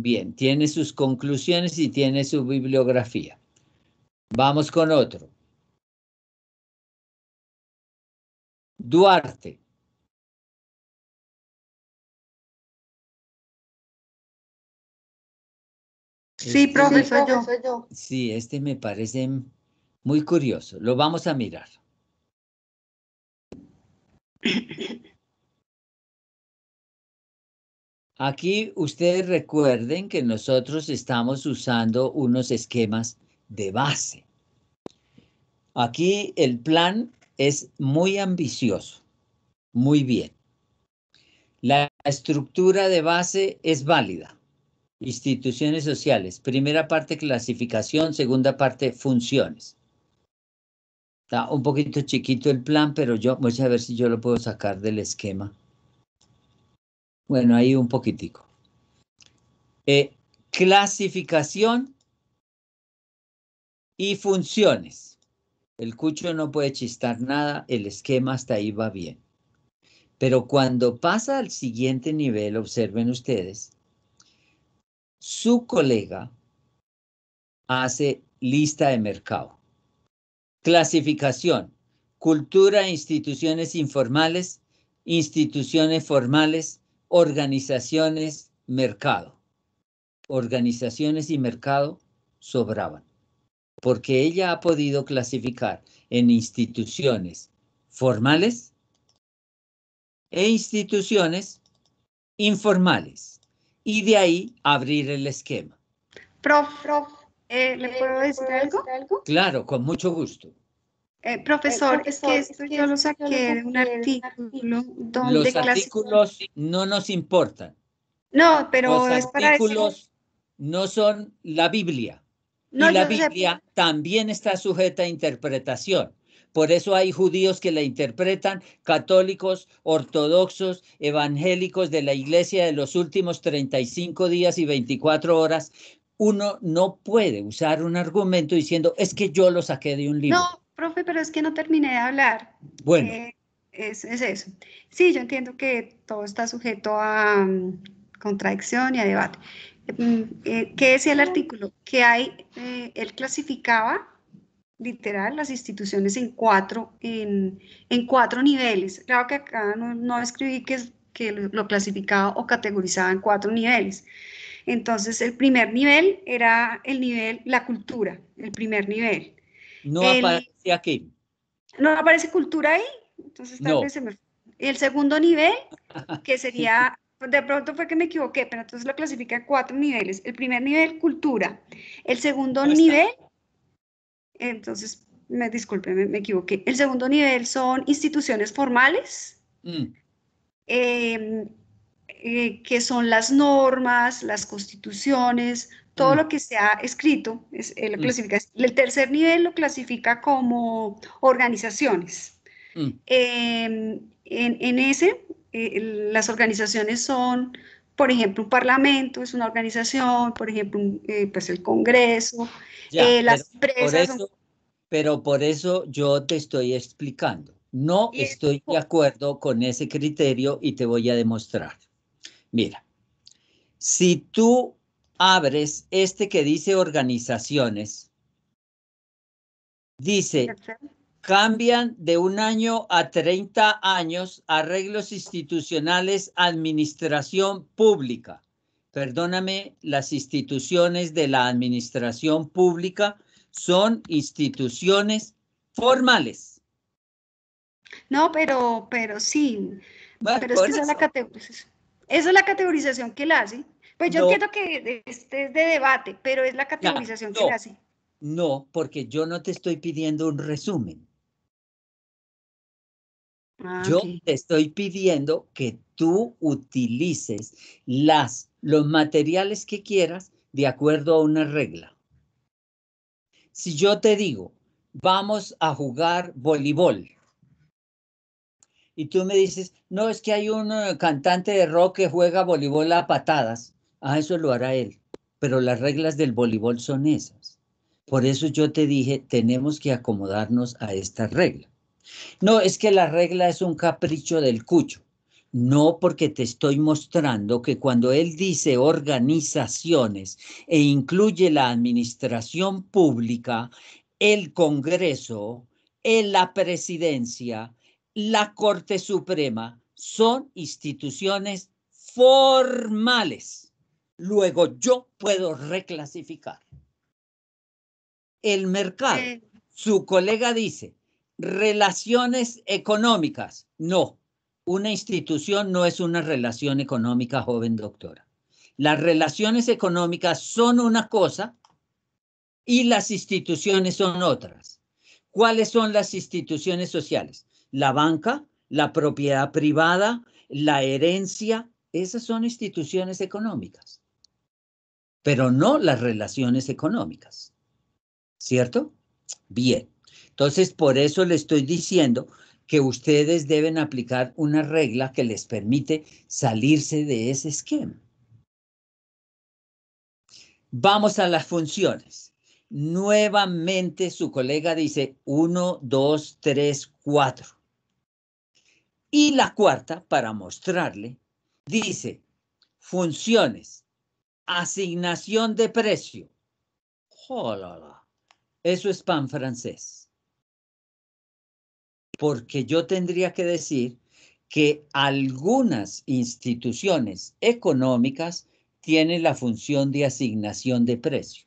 Bien, tiene sus conclusiones y tiene su bibliografía. Vamos con otro. Duarte. Sí, este, profesor, este yo. Sí, este me parece muy curioso. Lo vamos a mirar. Aquí ustedes recuerden que nosotros estamos usando unos esquemas de base. Aquí el plan es muy ambicioso. Muy bien. La estructura de base es válida. Instituciones sociales. Primera parte, clasificación. Segunda parte, funciones. Está un poquito chiquito el plan, pero yo voy a ver si yo lo puedo sacar del esquema. Bueno, ahí un poquitico. Eh, clasificación y funciones. El cucho no puede chistar nada, el esquema hasta ahí va bien. Pero cuando pasa al siguiente nivel, observen ustedes, su colega hace lista de mercado. Clasificación, cultura, e instituciones informales, instituciones formales, organizaciones, mercado. Organizaciones y mercado sobraban, porque ella ha podido clasificar en instituciones formales e instituciones informales y de ahí abrir el esquema. Prof, prof eh, ¿le puedo decir algo? Claro, con mucho gusto. Eh, profesor, es que esto yo lo saqué de un artículo donde... Los artículos no nos importan. No, pero Los es para artículos no son la Biblia. y la Biblia también está sujeta a interpretación. Por eso hay judíos que la interpretan, católicos, ortodoxos, evangélicos de la iglesia de los últimos 35 días y 24 horas. Uno no puede usar un argumento diciendo, es que yo lo saqué de un libro. No, profe, pero es que no terminé de hablar. Bueno. Eh, es, eso. Sí, yo entiendo que todo está sujeto a mm, contradicción y a debate. Mm, eh, ¿Qué decía el artículo? Que hay, eh, él clasificaba literal las instituciones en cuatro, en, en cuatro niveles. Claro que acá no, escribí que, que lo, clasificaba o categorizaba en cuatro niveles. Entonces, el primer nivel era el nivel, la cultura, el primer nivel. No aparece aquí. No aparece cultura ahí, entonces tal vez se me... El segundo nivel, que sería de pronto fue que me equivoqué, pero entonces lo clasifica en cuatro niveles. El primer nivel, cultura. El segundo nivel, entonces me disculpe, me, equivoqué. El segundo nivel son instituciones formales, mm. em, eh, que son las normas, las constituciones, todo mm. lo que se ha escrito. Es, eh, mm. la el tercer nivel lo clasifica como organizaciones. Em, en, ese, eh, las organizaciones son, por ejemplo, un parlamento es una organización, por ejemplo, pues el Congreso, eh, pero Por eso, yo te estoy explicando. No estoy de acuerdo con ese criterio y te voy a demostrar. Mira, si tú abres este que dice organizaciones, dice, cambian de un año a 30 años arreglos institucionales, administración pública perdóname, las instituciones de la administración pública son instituciones formales. No, pero, pero sí. pero es pues, esa, es la categorización, que la hace. Pues yo entiendo que este es de debate, pero es la categorización que la hace. No, porque yo no te estoy pidiendo un resumen. Ah, yo te estoy pidiendo que tú utilices las los materiales que quieras de acuerdo a una regla. Si yo te digo, vamos a jugar voleibol, y tú me dices, no, es que hay un eh, cantante de rock que juega voleibol a patadas, a ah, eso lo hará él, pero las reglas del voleibol son esas. Por eso yo te dije, tenemos que acomodarnos a esta regla. No, es que la regla es un capricho del cucho. No, porque te estoy mostrando que cuando él dice organizaciones e incluye la administración pública, el Congreso, la presidencia, la Corte Suprema, son instituciones formales. Luego yo puedo reclasificar. El mercado, su colega dice, relaciones económicas, no, una institución no es una relación económica, joven doctora. Las relaciones económicas son una cosa y las instituciones son otras. ¿Cuáles son las instituciones sociales? La banca, la propiedad privada, la herencia, esas son instituciones económicas, pero no las relaciones económicas. ¿Cierto? Bien. Entonces, por eso le estoy diciendo que ustedes deben aplicar una regla que les permite salirse de ese esquema. Vamos a las funciones. Nuevamente su colega dice 1, 2, 3, 4. Y la cuarta, para mostrarle, dice funciones, asignación de precio. ¡Hola, eso es pan francés porque yo tendría que decir que algunas instituciones económicas tienen la función de asignación de precio.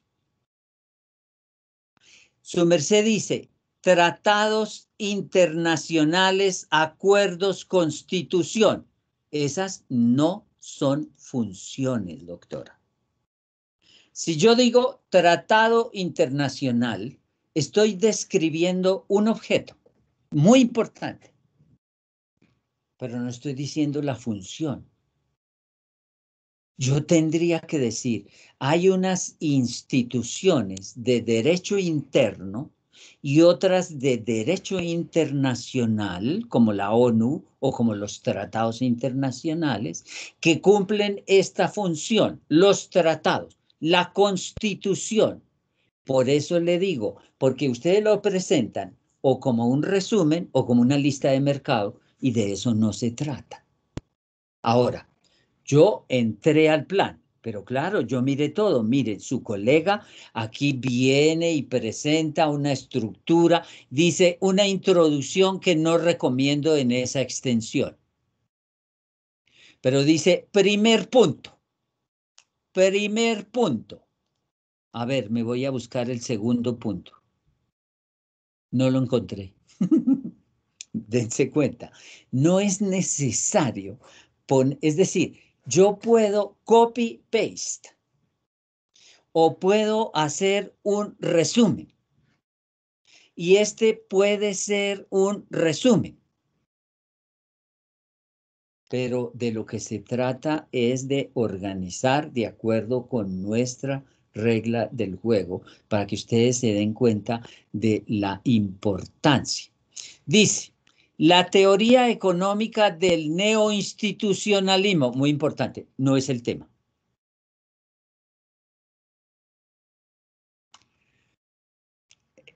Su merced dice, tratados internacionales, acuerdos, constitución. Esas no son funciones, doctora. Si yo digo tratado internacional, estoy describiendo un objeto muy importante. Pero no estoy diciendo la función. Yo tendría que decir, hay unas instituciones de derecho interno y otras de derecho internacional, como la ONU o como los tratados internacionales, que cumplen esta función, los tratados, la constitución. Por eso le digo, porque ustedes lo presentan o como un resumen o como una lista de mercado y de eso no se trata. Ahora, yo entré al plan, pero claro, yo mire todo. Miren, su colega aquí viene y presenta una estructura, dice una introducción que no recomiendo en esa extensión. Pero dice, primer punto, primer punto. A ver, me voy a buscar el segundo punto no lo encontré. Dense cuenta, no es necesario, es decir, yo puedo copy-paste o puedo hacer un resumen. Y este puede ser un resumen. Pero de lo que se trata es de organizar de acuerdo con nuestra regla del juego para que ustedes se den cuenta de la importancia. Dice, la teoría económica del neoinstitucionalismo, muy importante, no es el tema.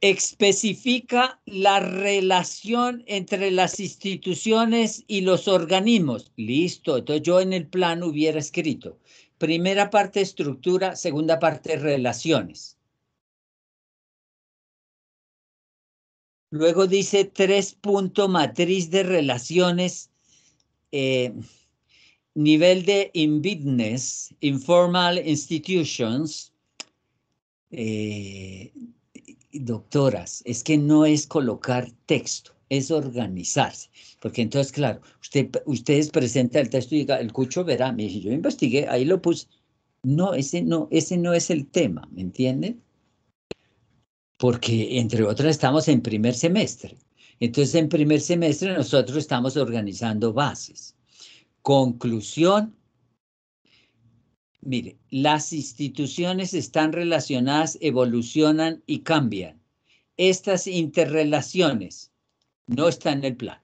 especifica la relación entre las instituciones y los organismos. Listo, entonces yo en el plan hubiera escrito Primera parte estructura, segunda parte relaciones. Luego dice tres punto matriz de relaciones, eh, nivel de in business, informal institutions. Eh, doctoras, es que no es colocar texto es organizarse. Porque entonces, claro, usted, ustedes presentan el texto y diga, el cucho verá, me dije, yo investigué, ahí lo puse. No, ese no, ese no es el tema, ¿me entienden? Porque, entre otras, estamos en primer semestre. Entonces, en primer semestre nosotros estamos organizando bases. Conclusión. Mire, las instituciones están relacionadas, evolucionan y cambian. Estas interrelaciones no está en el plan.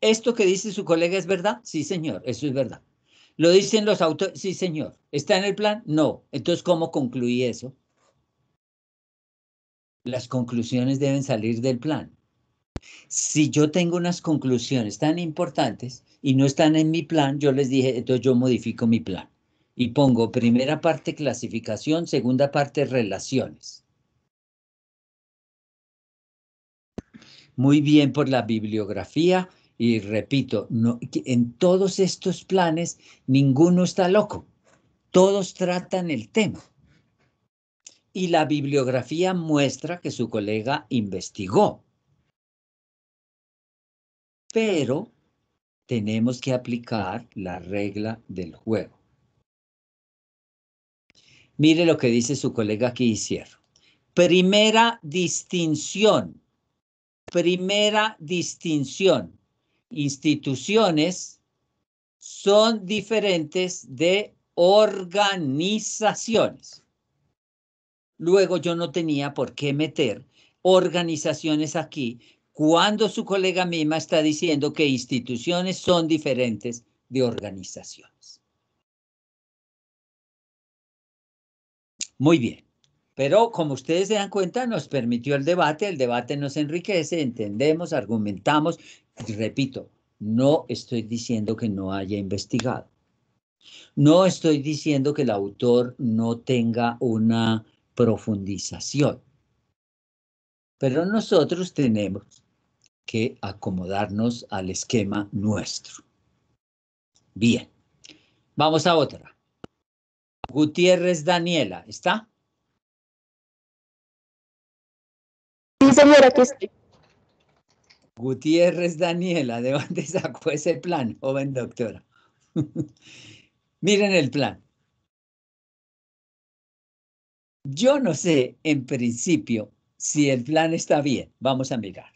¿Esto que dice su colega es verdad? Sí, señor, eso es verdad. ¿Lo dicen los autores? Sí, señor. ¿Está en el plan? No. Entonces, ¿cómo concluí eso? Las conclusiones deben salir del plan. Si yo tengo unas conclusiones tan importantes y no están en mi plan, yo les dije, entonces yo modifico mi plan. Y pongo primera parte clasificación, segunda parte relaciones. muy bien por la bibliografía y repito, en todos estos planes ninguno está loco, todos tratan el tema. Y la bibliografía muestra que su colega investigó. Pero tenemos que aplicar la regla del juego. Mire lo que dice su colega aquí, y cierro. Primera distinción Primera distinción. Instituciones son diferentes de organizaciones. Luego yo no tenía por qué meter organizaciones aquí cuando su colega misma está diciendo que instituciones son diferentes de organizaciones. Muy bien. Pero como ustedes se dan cuenta, nos permitió el debate, el debate nos enriquece, entendemos, argumentamos. Repito, no estoy diciendo que no haya investigado. No estoy diciendo que el autor no tenga una profundización. Pero nosotros tenemos que acomodarnos al esquema nuestro. Bien, vamos a otra. Gutiérrez Daniela, ¿está? Gutiérrez Daniela, ¿de dónde sacó ese plan, joven doctora? Miren el plan. Yo no sé, en principio, si el plan está bien, vamos a mirar.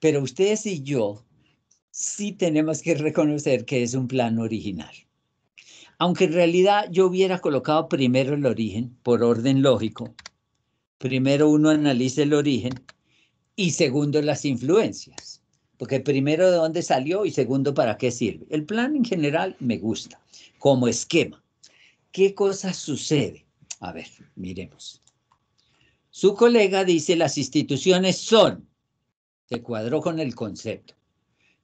Pero ustedes y yo sí tenemos que reconocer que es un plan original. Aunque en realidad yo hubiera colocado primero el origen, por orden lógico. Primero uno analiza el origen y segundo las influencias. Porque primero de dónde salió y segundo para qué sirve. El plan en general me gusta como esquema. ¿Qué cosa sucede? A ver, miremos. Su colega dice las instituciones son, se cuadró con el concepto.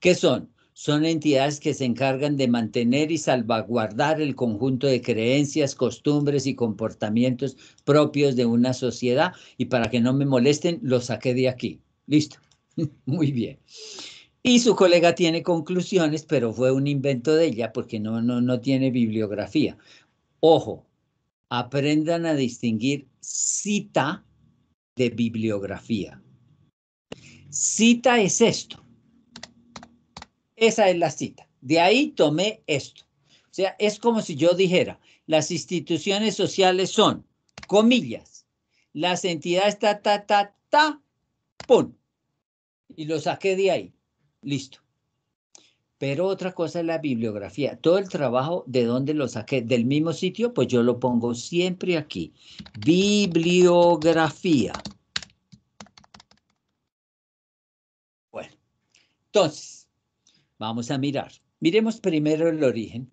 ¿Qué son? son entidades que se encargan de mantener y salvaguardar el conjunto de creencias, costumbres y comportamientos propios de una sociedad. Y para que no me molesten, lo saqué de aquí. Listo. Muy bien. Y su colega tiene conclusiones, pero fue un invento de ella porque no, no, no tiene bibliografía. Ojo, aprendan a distinguir cita de bibliografía. Cita es esto esa es la cita. De ahí tomé esto. O sea, es como si yo dijera, las instituciones sociales son, comillas, las entidades ta, ta, ta, ta, pum. Y lo saqué de ahí. Listo. Pero otra cosa es la bibliografía. Todo el trabajo, ¿de dónde lo saqué? ¿Del mismo sitio? Pues yo lo pongo siempre aquí. Bibliografía. Bueno, entonces, Vamos a mirar. Miremos primero el origen.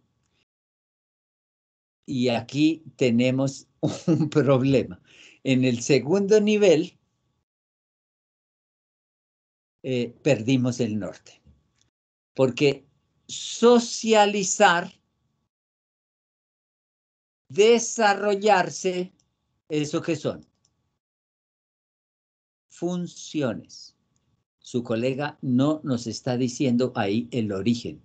Y aquí tenemos un problema. En el segundo nivel eh, perdimos el norte. Porque socializar, desarrollarse, ¿eso que son? Funciones su colega no nos está diciendo ahí el origen,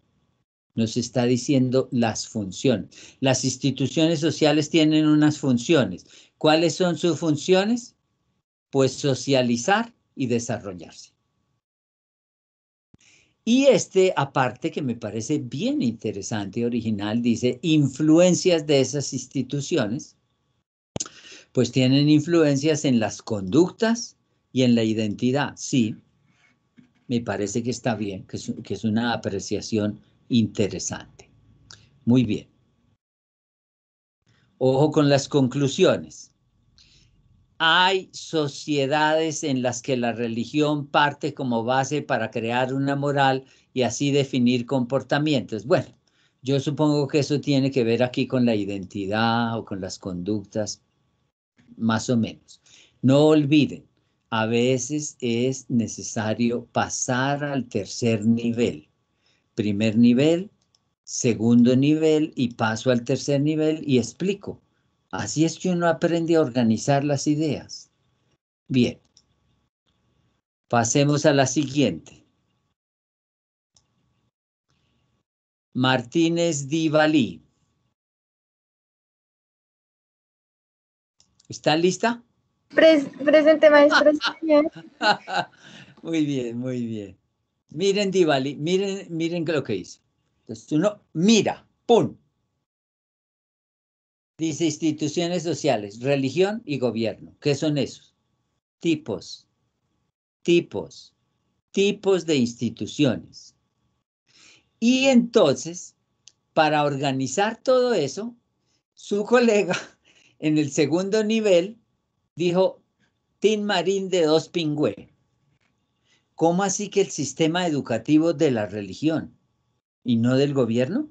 nos está diciendo las funciones. Las instituciones sociales tienen unas funciones. ¿Cuáles son sus funciones? Pues socializar y desarrollarse. Y este aparte que me parece bien interesante y original dice influencias de esas instituciones, pues tienen influencias en las conductas y en la identidad, sí, me parece que está bien, que es, una apreciación interesante. Muy bien. Ojo con las conclusiones. Hay sociedades en las que la religión parte como base para crear una moral y así definir comportamientos. Bueno, yo supongo que eso tiene que ver aquí con la identidad o con las conductas, más o menos. No olviden, a veces es necesario pasar al tercer nivel. Primer nivel, segundo nivel y paso al tercer nivel y explico. Así es que uno aprende a organizar las ideas. Bien. Pasemos a la siguiente. Martínez Divalí. ¿Está lista? presente, maestro. muy bien, muy bien. Miren, Divali miren, miren lo que hizo. Entonces uno mira, ¡pum! Dice instituciones sociales, religión y gobierno. ¿Qué son esos? Tipos, tipos, tipos de instituciones. Y entonces, para organizar todo eso, su colega en el segundo nivel dijo Tin Marín de Dos Pingüe. ¿Cómo así que el sistema educativo de la religión y no del gobierno?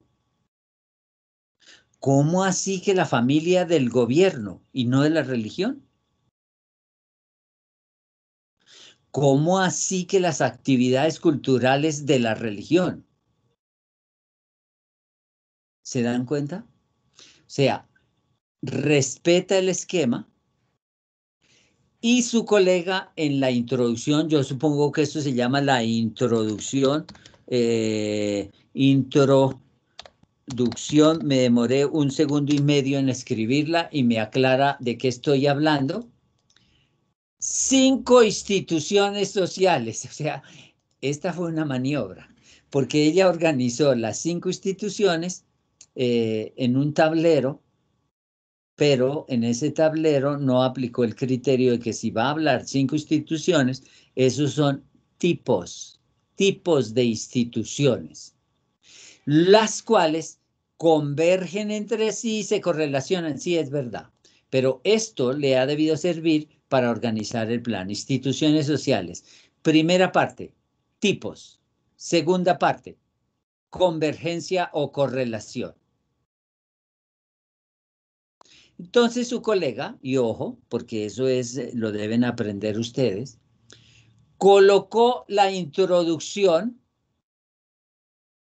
¿Cómo así que la familia del gobierno y no de la religión? ¿Cómo así que las actividades culturales de la religión? ¿Se dan cuenta? O sea, respeta el esquema, y su colega en la introducción, yo supongo que esto se llama la introducción, eh, introducción, me demoré un segundo y medio en escribirla y me aclara de qué estoy hablando. Cinco instituciones sociales, o sea, esta fue una maniobra, porque ella organizó las cinco instituciones eh, en un tablero pero en ese tablero no aplicó el criterio de que si va a hablar cinco instituciones, esos son tipos, tipos de instituciones, las cuales convergen entre sí y se correlacionan, sí es verdad, pero esto le ha debido servir para organizar el plan. Instituciones sociales. Primera parte, tipos. Segunda parte, convergencia o correlación. Entonces su colega, y ojo, porque eso es, eh, lo deben aprender ustedes, colocó la introducción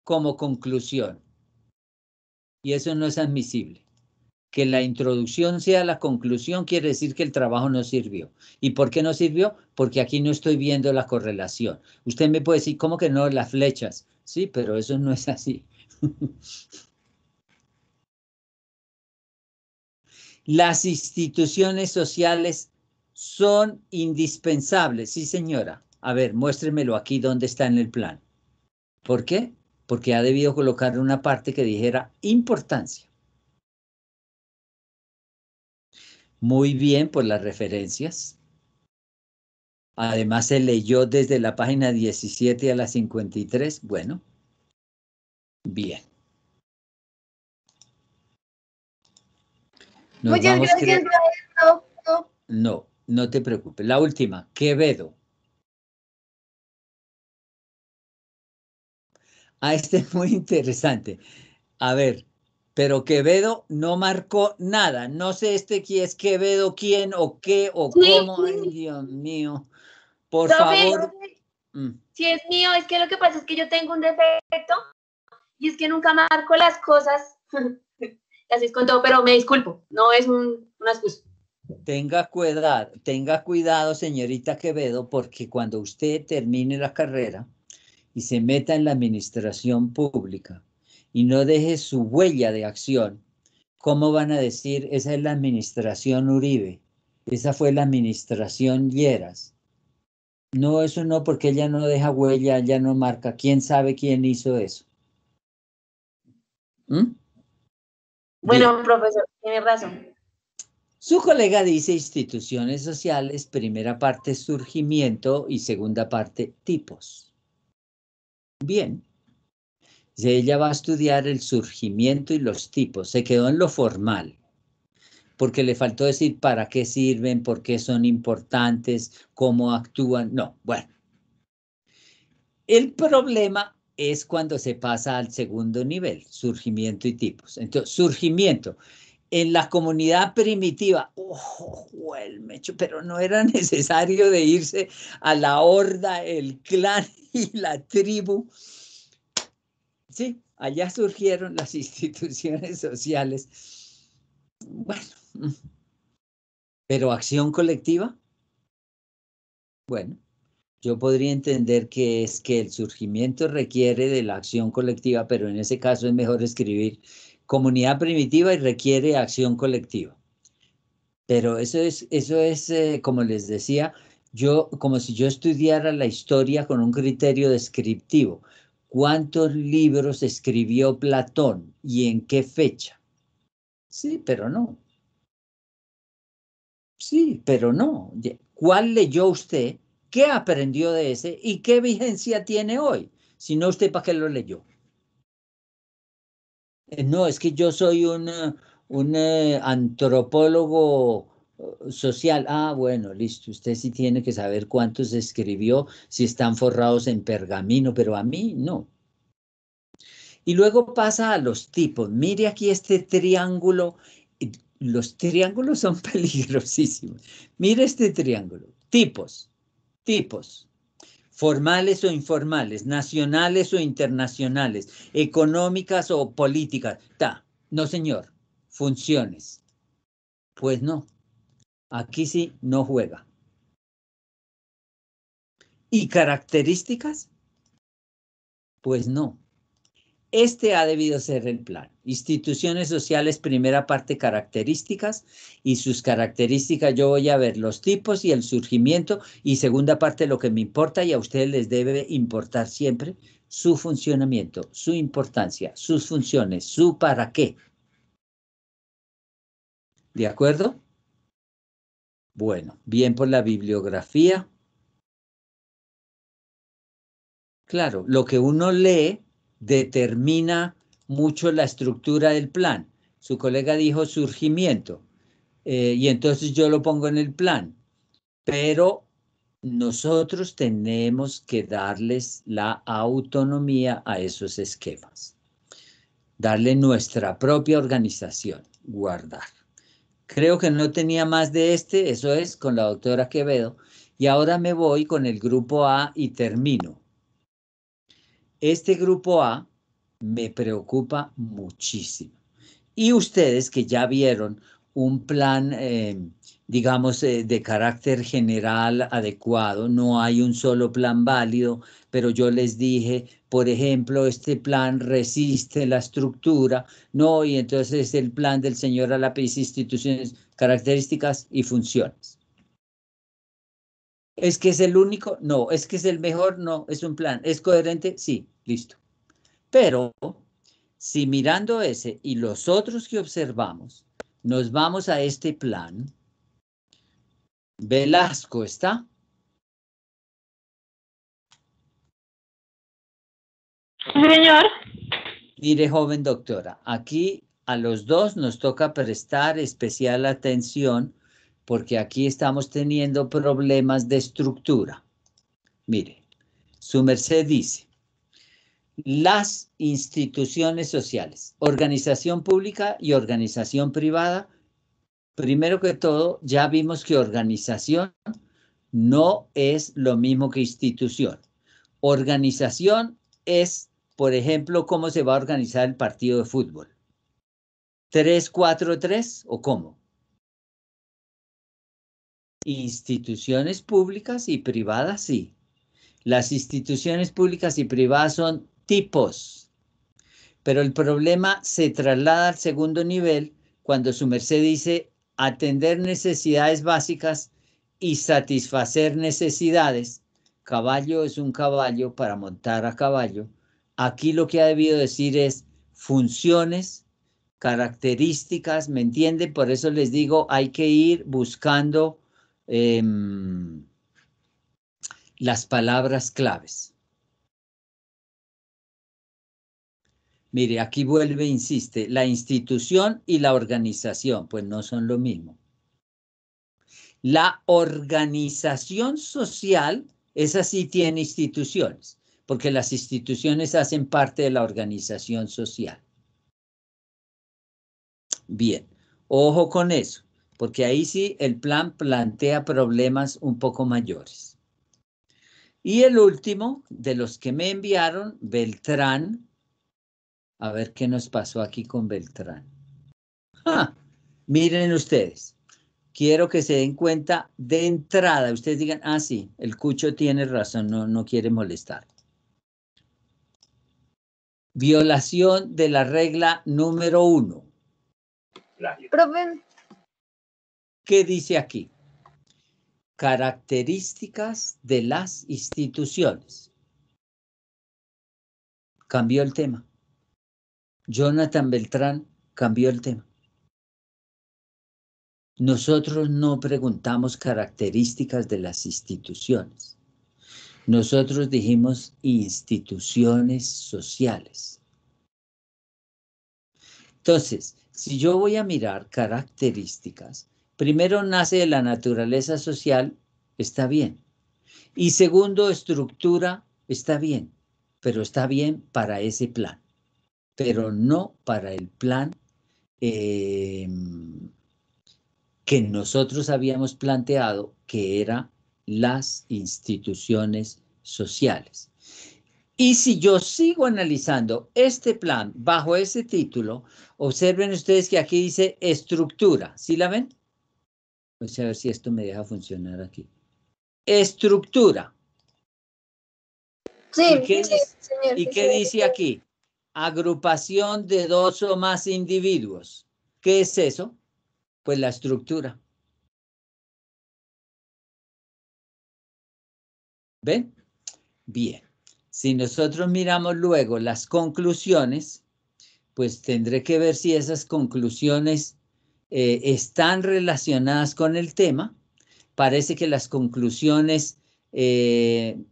como conclusión. Y eso no es admisible. Que la introducción sea la conclusión quiere decir que el trabajo no sirvió. ¿Y por qué no sirvió? Porque aquí no estoy viendo la correlación. Usted me puede decir, ¿cómo que no? Las flechas. Sí, pero eso no es así. Las instituciones sociales son indispensables, sí señora. A ver, muéstremelo aquí donde está en el plan. ¿Por qué? Porque ha debido colocar una parte que dijera importancia. Muy bien por las referencias. Además se leyó desde la página 17 a la 53. Bueno, bien. Muchas gracias, No, no te preocupes. La última, Quevedo. Ah, este es muy interesante. A ver, pero Quevedo no marcó nada. No sé este quién es Quevedo, quién o qué o cómo. Ay, Dios mío. Por favor. Mm. Si es mío, es que lo que pasa es que yo tengo un defecto y es que nunca marco las cosas. así es con todo, pero me disculpo, no es un, una excusa. Tenga cuidado, tenga cuidado, señorita Quevedo, porque cuando usted termine la carrera y se meta en la administración pública y no deje su huella de acción, ¿cómo van a decir esa es la administración Uribe? Esa fue la administración Lleras. No, eso no, porque ella no deja huella, ella no marca. ¿Quién sabe quién hizo eso? ¿Mm? Bueno, profesor, tiene razón. Su colega dice instituciones sociales, primera parte surgimiento y segunda parte tipos. Bien. Ella va a estudiar el surgimiento y los tipos. Se quedó en lo formal, porque le faltó decir para qué sirven, por qué son importantes, cómo actúan. No, bueno. El problema es cuando se pasa al segundo nivel, surgimiento y tipos. Entonces, surgimiento. En la comunidad primitiva, oh, el mecho, pero no era necesario de irse a la horda, el clan y la tribu. Sí, allá surgieron las instituciones sociales. Bueno, mm. pero acción colectiva. Bueno, yo podría entender que es que el surgimiento requiere de la acción colectiva, pero en ese caso es mejor escribir comunidad primitiva y requiere acción colectiva. Pero eso es, eso es eh, como les decía, yo como si yo estudiara la historia con un criterio descriptivo. ¿Cuántos libros escribió Platón y en qué fecha? Sí, pero no. Sí, pero no. ¿Cuál leyó usted qué aprendió de ese y qué vigencia tiene hoy. Si no, usted para qué lo leyó. Eh, no, es que yo soy un, eh, eh, antropólogo social. Ah, bueno, listo. Usted sí tiene que saber cuántos escribió, si están forrados en pergamino, pero a mí no. Y luego pasa a los tipos. Mire aquí este triángulo. Los triángulos son peligrosísimos. Mire este triángulo. Tipos tipos formales o informales, nacionales o internacionales, económicas o políticas. Ta, no señor, funciones. Pues no, aquí sí no juega. ¿Y características? Pues no, este ha debido ser el plan. Instituciones sociales, primera parte, características y sus características. Yo voy a ver los tipos y el surgimiento y segunda parte, lo que me importa y a ustedes les debe importar siempre su funcionamiento, su importancia, sus funciones, su para qué. ¿De acuerdo? Bueno, bien por la bibliografía. Claro, lo que uno lee determina mucho la estructura del plan. Su colega dijo surgimiento eh, y entonces yo lo pongo en el plan. Pero nosotros tenemos que darles la autonomía a esos esquemas, darle nuestra propia organización, guardar. Creo que no tenía más de este, eso es, con la doctora Quevedo. Y ahora me voy con el grupo A y termino. Este grupo A me preocupa muchísimo. Y ustedes que ya vieron un plan, eh, digamos, eh, de carácter general adecuado, no hay un solo plan válido, pero yo les dije, por ejemplo, este plan resiste la estructura, no, y entonces el plan del señor a instituciones, características y funciones. ¿Es que es el único? No. ¿Es que es el mejor? No. ¿Es un plan? ¿Es coherente? Sí. Listo. Pero si mirando ese y los otros que observamos, nos vamos a este plan, Velasco está. Señor. Mire, joven doctora, aquí a los dos nos toca prestar especial atención porque aquí estamos teniendo problemas de estructura. Mire, su merced dice, las instituciones sociales, organización pública y organización privada, primero que todo, ya vimos que organización no es lo mismo que institución. Organización es, por ejemplo, cómo se va a organizar el partido de fútbol. ¿Tres, cuatro, tres o cómo. Instituciones públicas y privadas sí. Las instituciones públicas y privadas son tipos. Pero el problema se traslada al segundo nivel cuando su merced dice atender necesidades básicas y satisfacer necesidades. Caballo es un caballo para montar a caballo. Aquí lo que ha debido decir es funciones, características, ¿me entiende? Por eso les digo, hay que ir buscando Em, las palabras claves. Mire, aquí vuelve, insiste, la institución y la organización, pues no son lo mismo. La organización social, esa sí tiene instituciones, porque las instituciones hacen parte de la organización social. Bien, ojo con eso porque ahí sí el plan plantea problemas un poco mayores. Y el último, de los que me enviaron, Beltrán. A ver qué nos pasó aquí con Beltrán. Ah, Miren ustedes, quiero que se den cuenta de entrada. Ustedes digan, ah, sí, el cucho tiene razón, no, quiere molestar. Violación de la regla número uno. ¿Qué dice aquí? Características de las instituciones. Cambió el tema. Jonathan Beltrán cambió el tema. Nosotros no preguntamos características de las instituciones. Nosotros dijimos instituciones sociales. Entonces, si yo voy a mirar características, primero nace de la naturaleza social, está bien. Y segundo, estructura, está bien, pero está bien para ese plan, pero no para el plan em, que nosotros habíamos planteado, que era las instituciones sociales. Y si yo sigo analizando este plan bajo ese título, observen ustedes que aquí dice estructura, ¿sí la ven? Voy a ver si esto me deja funcionar aquí. Estructura. Sí, ¿Y qué, dice aquí? Agrupación de dos o más individuos. ¿Qué es eso? Pues la estructura. ¿Ven? Bien. Si nosotros miramos luego las conclusiones, pues tendré que ver si esas conclusiones eh, están relacionadas con el tema. Parece que las conclusiones eh,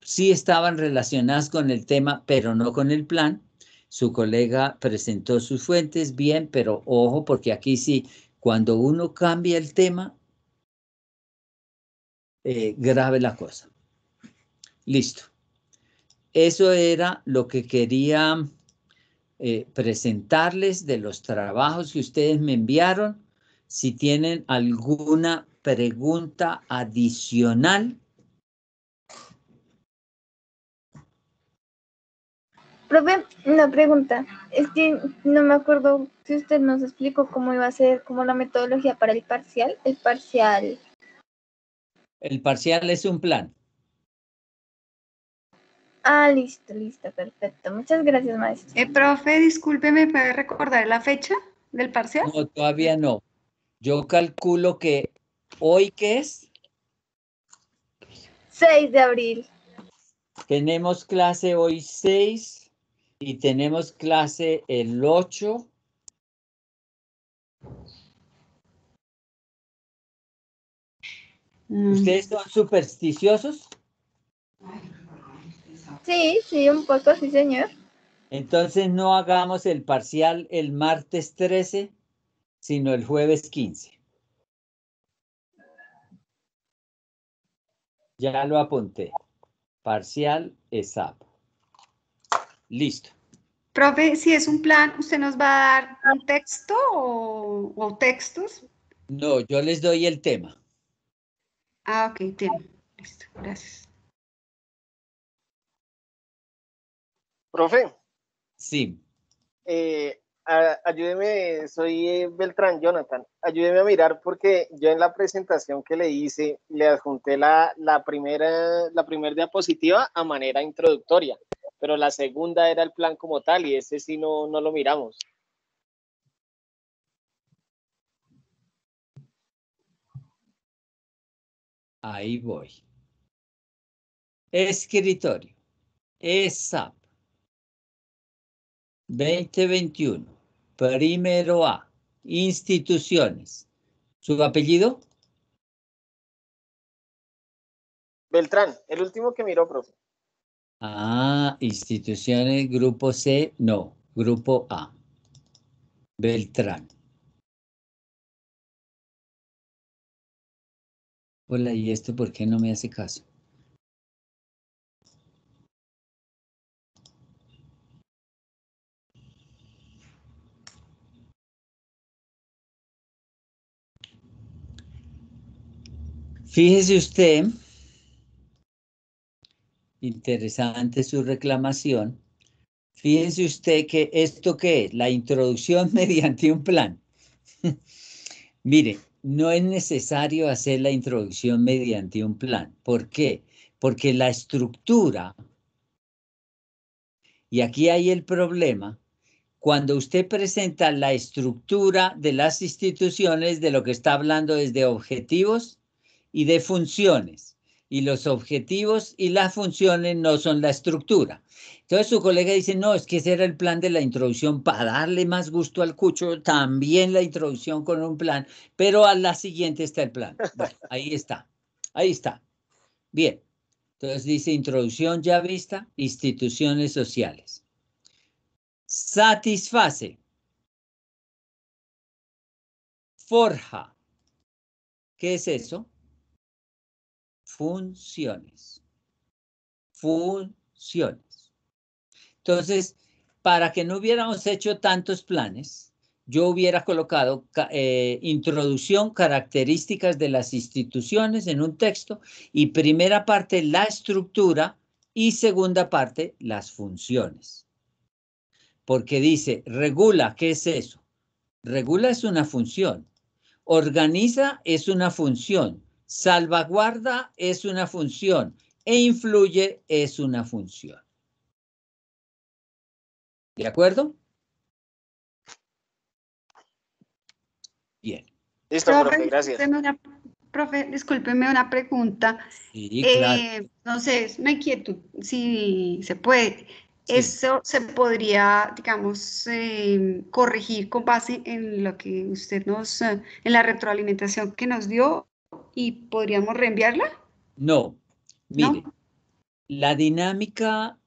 sí estaban relacionadas con el tema, pero no con el plan. Su colega presentó sus fuentes bien, pero ojo, porque aquí sí, cuando uno cambia el tema, eh, grave la cosa. Listo. Eso era lo que quería eh, presentarles de los trabajos que ustedes me enviaron. Si tienen alguna pregunta adicional. Profe, una pregunta. Es que no me acuerdo si usted nos explicó cómo iba a ser, cómo la metodología para el parcial. El parcial. El parcial es un plan. Ah, listo, listo, perfecto. Muchas gracias, maestro. Eh, profe, discúlpeme, ¿me recordar la fecha del parcial? No, todavía no. Yo calculo que hoy, ¿qué es? 6 de abril. Tenemos clase hoy 6 y tenemos clase el 8. Mm. ¿Ustedes son supersticiosos? Sí, sí, un poco, sí, señor. Entonces no hagamos el parcial el martes 13, sino el jueves 15. Ya lo apunté. Parcial es ESAP. Listo. Profe, si es un plan, ¿usted nos va a dar un texto o, textos? No, yo les doy el tema. Ah, ok, tema. Listo, gracias. Profe. Sí. Eh, ayúdeme, soy eh, Beltrán Jonathan. Ayúdeme a mirar porque yo en la presentación que le hice le adjunté la, primera la diapositiva a manera introductoria, pero la segunda era el plan como tal y ese sí no, no lo miramos. Ahí voy. Escritorio. Esa. 2021. Primero A. Instituciones. ¿Su apellido? Beltrán, el último que miró, profe. Ah, instituciones, grupo C, no, grupo A. Beltrán. Hola, ¿y esto por qué no me hace caso? Fíjese usted, interesante su reclamación, fíjese usted que esto que es, la introducción mediante un plan. Mire, no es necesario hacer la introducción mediante un plan. ¿Por qué? Porque la estructura, y aquí hay el problema, cuando usted presenta la estructura de las instituciones de lo que está hablando desde objetivos, y de funciones. Y los objetivos y las funciones no son la estructura. Entonces su colega dice, no, es que ese era el plan de la introducción para darle más gusto al cucho, también la introducción con un plan, pero a la siguiente está el plan. ahí está, ahí está. Bien, entonces dice introducción ya vista, instituciones sociales. Satisface. Forja. ¿Qué es eso? funciones. Funciones. Entonces, para que no hubiéramos hecho tantos planes, yo hubiera colocado eh, introducción, características de las instituciones en un texto y primera parte la estructura y segunda parte las funciones. Porque dice, regula, ¿qué es eso? Regula es una función, organiza es una función, Salvaguarda es una función e influye es una función. ¿De acuerdo? Bien. Listo, profe, gracias. discúlpeme una pregunta. Sí, eh, no sé, inquietud, si se puede. Eso se podría, digamos, em, corregir con base en lo que usted nos, en la retroalimentación que nos dio, y podríamos reenviarla? No, mire, la dinámica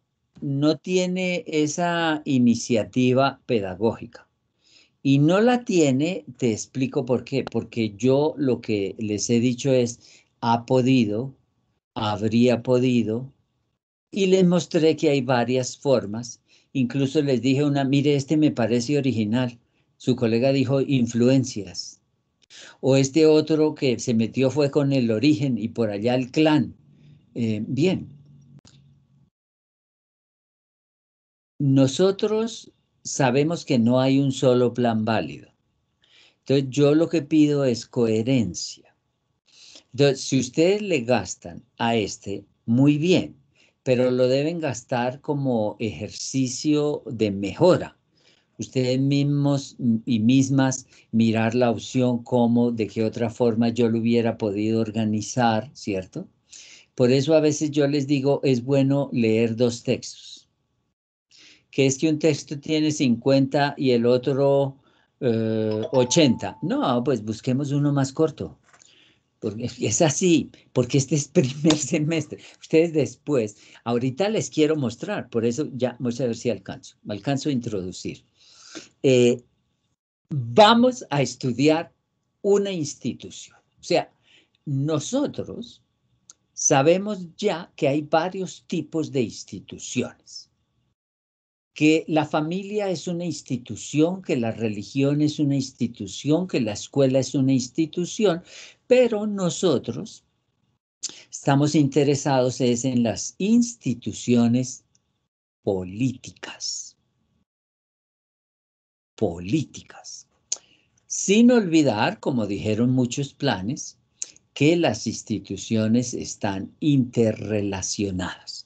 no tiene esa iniciativa pedagógica. Y no la tiene, te explico por qué, porque yo lo que les he dicho es, ha podido, habría podido, y les mostré que hay varias formas. Incluso les dije una, mire, este me parece original. Su colega dijo influencias. O este otro que se metió fue con el origen y por allá el clan. Eh, bien. Nosotros sabemos que no hay un solo plan válido. Entonces yo lo que pido es coherencia. Entonces, si ustedes le gastan a este, muy bien, pero lo deben gastar como ejercicio de mejora ustedes mismos y mismas mirar la opción cómo, de qué otra forma yo lo hubiera podido organizar, ¿cierto? Por eso a veces yo les digo, es bueno leer dos textos. Que es que un texto tiene 50 y el otro 80. Eh, no, pues busquemos uno más corto. Porque es así, porque este es primer semestre. Ustedes después, ahorita les quiero mostrar, por eso ya, voy a ver si alcanzo, me alcanzo a introducir. Eh, vamos a estudiar una institución. O sea, nosotros sabemos ya que hay varios tipos de instituciones que la familia es una institución, que la religión es una institución, que la escuela es una institución, pero nosotros estamos interesados en las instituciones políticas políticas. Sin olvidar, como dijeron muchos planes, que las instituciones están interrelacionadas.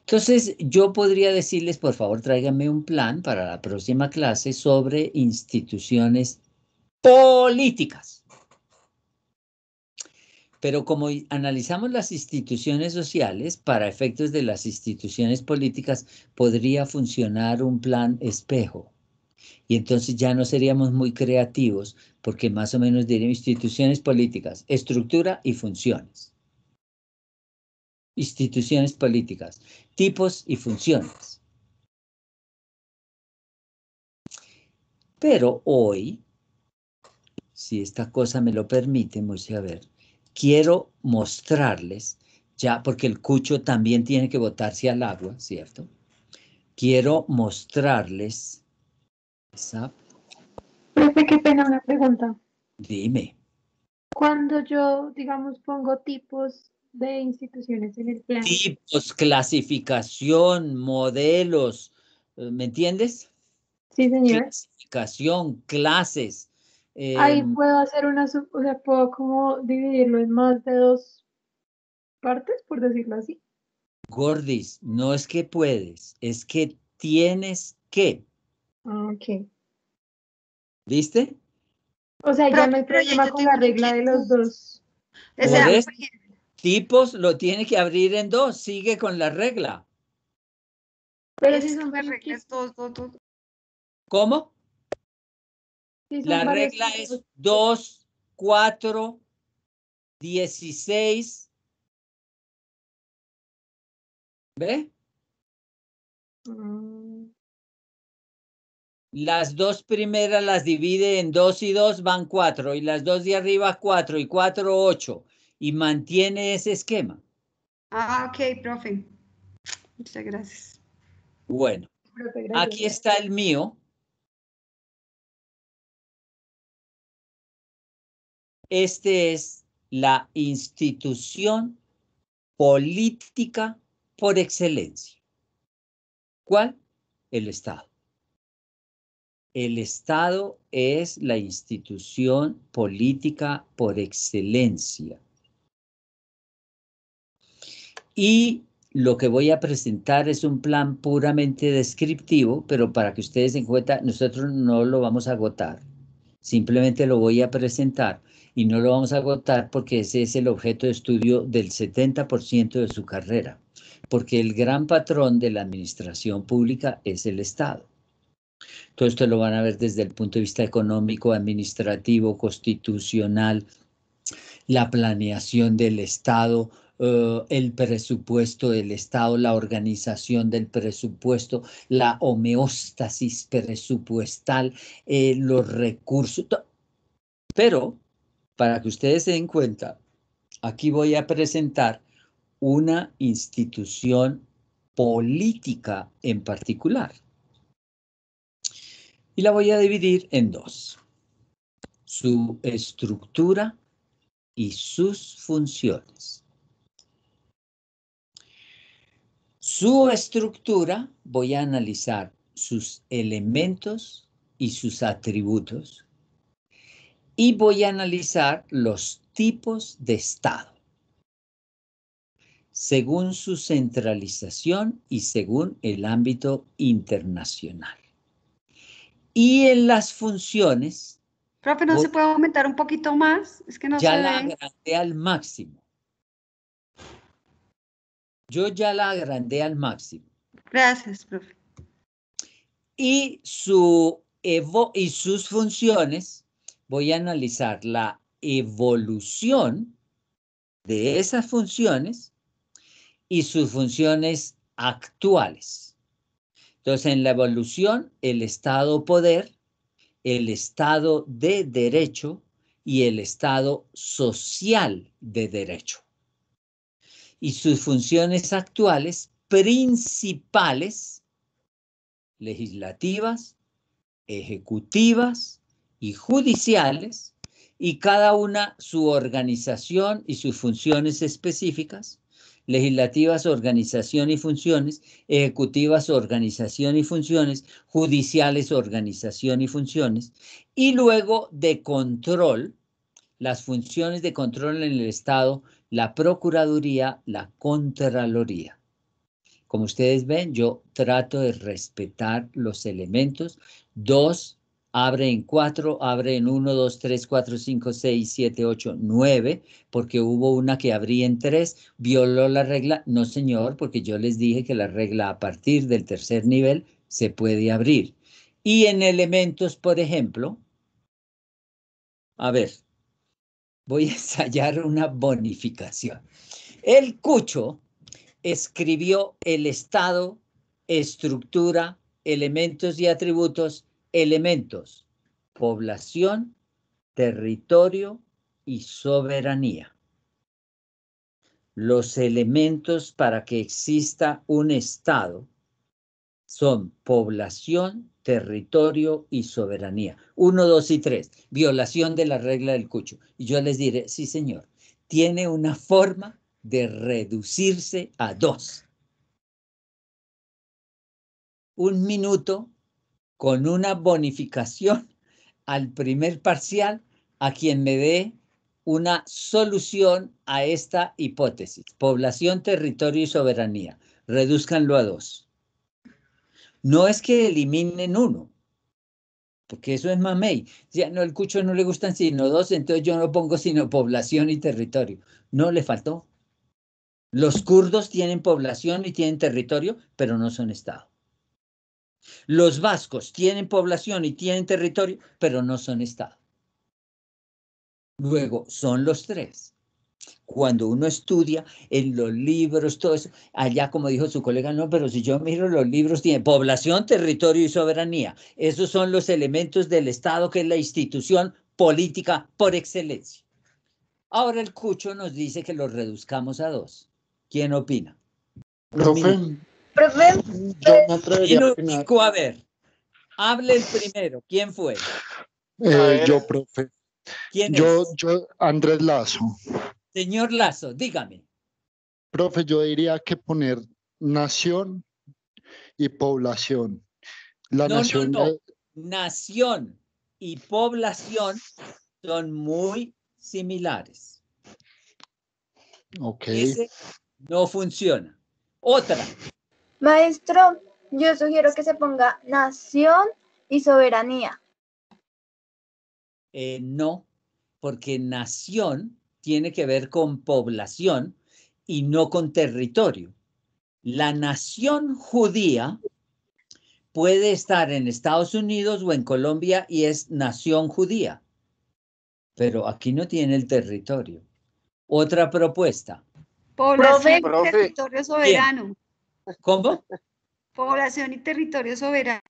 Entonces, yo podría decirles, por favor, tráigame un plan para la próxima clase sobre instituciones políticas. Pero como analizamos las instituciones sociales, para efectos de las instituciones políticas, podría funcionar un plan espejo. Y entonces ya no seríamos muy creativos, porque más o menos diríamos instituciones políticas, estructura y funciones. Instituciones políticas, tipos y funciones. Pero hoy, si esta cosa me lo permite, voy a ver, quiero mostrarles, ya porque el cucho también tiene que botarse al agua, ¿cierto? Quiero mostrarles. qué pena una pregunta. Dime. Cuando yo, digamos, pongo tipos de instituciones en el plan. Tipos, clasificación, modelos, ¿me entiendes? Sí, señor. Clasificación, clases, Ahí em, puedo hacer una, o sea, puedo como dividirlo en más de dos partes, por decirlo así. Gordis, no es que puedes, es que tienes que. Ah, ok. ¿Viste? O sea, ya no hay problema con la regla de los dos. tipos lo tiene que abrir en dos, sigue con la regla. Pero si son reglas, dos, dos, dos. ¿Cómo? la regla es 2, 4, 16. ¿Ve? Mm. Las dos primeras las divide en 2 y 2 van 4 y las dos de arriba 4 y 4, 8 y mantiene ese esquema. Ah, ok, profe. Muchas gracias. Bueno, aquí está el mío. Este es la institución política por excelencia. ¿Cuál? El Estado. El Estado es la institución política por excelencia. Y lo que voy a presentar es un plan puramente descriptivo, pero para que ustedes se cuenta, nosotros no lo vamos a agotar. Simplemente lo voy a presentar y no lo vamos a agotar porque ese es el objeto de estudio del 70% de su carrera, porque el gran patrón de la administración pública es el Estado. Todo esto lo van a ver desde el punto de vista económico, administrativo, constitucional, la planeación del Estado, eh, el presupuesto del Estado, la organización del presupuesto, la homeostasis presupuestal, eh, los recursos. Pero para que ustedes se den cuenta, aquí voy a presentar una institución política en particular. Y la voy a dividir en dos. Su estructura y sus funciones. Su estructura, voy a analizar sus elementos y sus atributos y voy a analizar los tipos de Estado según su centralización y según el ámbito internacional. Y en las funciones... Profe, ¿no se puede aumentar un poquito más? Es que no Ya la agrandé al máximo. Yo ya la agrandé al máximo. Gracias, profe. Y, su y sus funciones voy a analizar la evolución de esas funciones y sus funciones actuales. Entonces, en la evolución, el Estado poder, el Estado de derecho y el Estado social de derecho. Y sus funciones actuales principales, legislativas, ejecutivas, y judiciales y cada una su organización y sus funciones específicas, legislativas, organización y funciones, ejecutivas, organización y funciones, judiciales, organización y funciones, y luego de control, las funciones de control en el Estado, la Procuraduría, la Contraloría. Como ustedes ven, yo trato de respetar los elementos. Dos, abre en cuatro, abre en uno, dos, tres, cuatro, cinco, seis, siete, ocho, nueve, porque hubo una que abrí en tres, violó la regla, no señor, porque yo les dije que la regla a partir del tercer nivel se puede abrir. Y en elementos, por ejemplo, a ver, voy a ensayar una bonificación. El Cucho escribió el estado, estructura, elementos y atributos elementos, población, territorio y soberanía. Los elementos para que exista un Estado son población, territorio y soberanía. Uno, dos y tres. Violación de la regla del cucho. Y yo les diré, sí señor, tiene una forma de reducirse a dos. Un minuto con una bonificación al primer parcial a quien me dé una solución a esta hipótesis. Población, territorio y soberanía. Redúzcanlo a dos. No es que eliminen uno, porque eso es mamey. Ya no, el cucho no le gustan sino dos, entonces yo no pongo sino población y territorio. No le faltó. Los kurdos tienen población y tienen territorio, pero no son Estado. Los vascos tienen población y tienen territorio, pero no son Estado. Luego, son los tres. Cuando uno estudia en los libros, todo eso, allá como dijo su colega, no, pero si yo miro los libros, tiene población, territorio y soberanía. Esos son los elementos del Estado, que es la institución política por excelencia. Ahora el Cucho nos dice que los reduzcamos a dos. ¿Quién opina? Yo a ver, hable el primero. ¿Quién fue? Eh, yo, profe. yo, yo, Andrés Lazo. Señor Lazo, dígame. Profe, yo diría que poner nación y población. La no, nación. Nación y población son muy similares. Ok. no funciona. Otra, Maestro, yo sugiero que se ponga nación y soberanía. Eh, no, porque nación tiene que ver con población y no con territorio. La nación judía puede estar en Estados Unidos o en Colombia y es nación judía, pero aquí no tiene el territorio. Otra propuesta. Población, territorio soberano. ¿Cómo? Población y territorio soberano.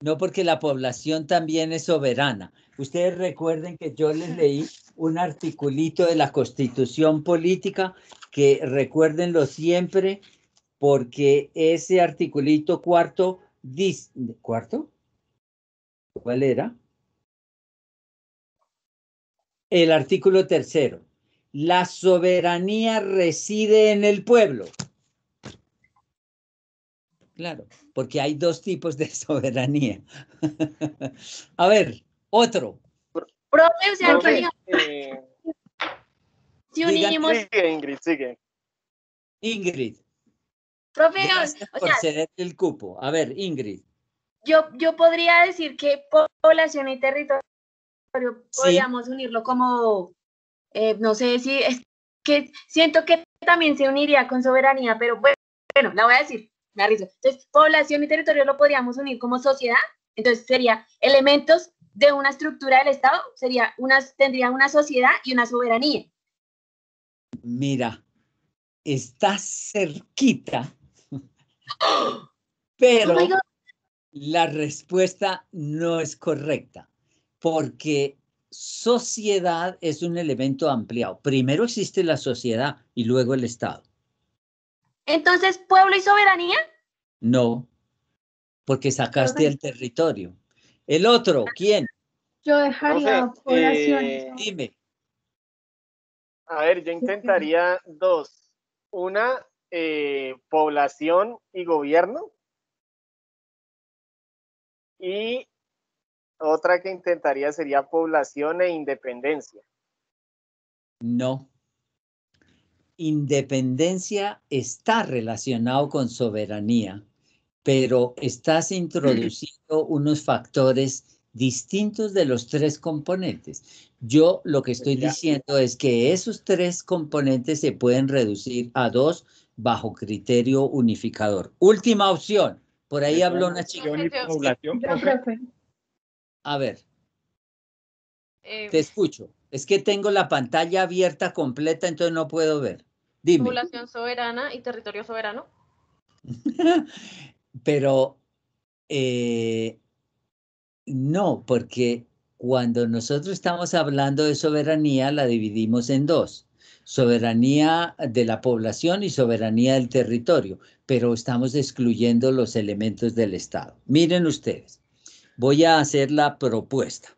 No, porque la población también es soberana. Ustedes recuerden que yo les leí un articulito de la constitución política, que recuérdenlo siempre, porque ese articulito cuarto, dice... ¿cuarto? ¿Cuál era? El artículo tercero. La soberanía reside en el pueblo. Claro, porque hay dos tipos de soberanía. A ver, otro. Profe, o sea, que... si unimos. Sigue, Ingrid, sigue. Ingrid. Profe, o, por sea... el cupo. A ver, Ingrid. Yo, yo podría decir que población y territorio podríamos unirlo como, eh, no sé si es que siento que también se uniría con soberanía, pero bueno, bueno la voy a decir. Entonces, población y territorio lo podríamos unir como sociedad. Entonces, sería elementos de una estructura del Estado, sería tendría una sociedad y una soberanía. Mira, está cerquita, pero oh la respuesta no es correcta, porque sociedad es un elemento ampliado. Primero existe la sociedad y luego el Estado. Entonces, pueblo y soberanía. No, porque sacaste el territorio. El otro, ¿quién? Yo dejaría poblaciones. Eh, Dime. A ver, yo intentaría dos. Una, eh, población y gobierno. Y otra que intentaría sería población e independencia. No independencia está relacionado con soberanía, pero estás introduciendo unos factores distintos de los tres componentes. Yo lo que estoy diciendo es que esos tres componentes se pueden reducir a dos bajo criterio unificador. Última opción. Por ahí habló una chica. A ver. Te escucho. Es que tengo la pantalla abierta completa, entonces no puedo ver. Dime. Población soberana y territorio soberano. Pero eh, no, porque cuando nosotros estamos hablando de soberanía, la dividimos en dos. Soberanía de la población y soberanía del territorio, pero estamos excluyendo los elementos del Estado. Miren ustedes, voy a hacer la propuesta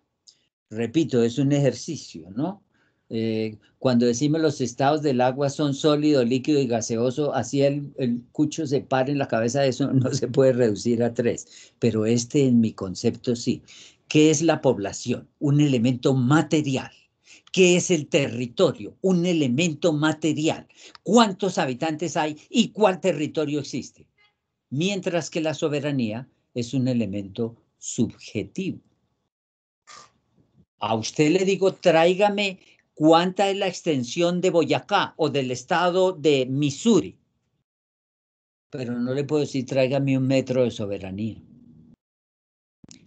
repito, es un ejercicio, ¿no? Eh, cuando decimos los estados del agua son sólido, líquido y gaseoso, así el, el, cucho se para en la cabeza de eso, no se puede reducir a tres. Pero este en mi concepto sí. ¿Qué es la población? Un elemento material. ¿Qué es el territorio? Un elemento material. ¿Cuántos habitantes hay y cuál territorio existe? Mientras que la soberanía es un elemento subjetivo. A usted le digo, tráigame cuánta es la extensión de Boyacá o del estado de Missouri. Pero no le puedo decir, tráigame un metro de soberanía.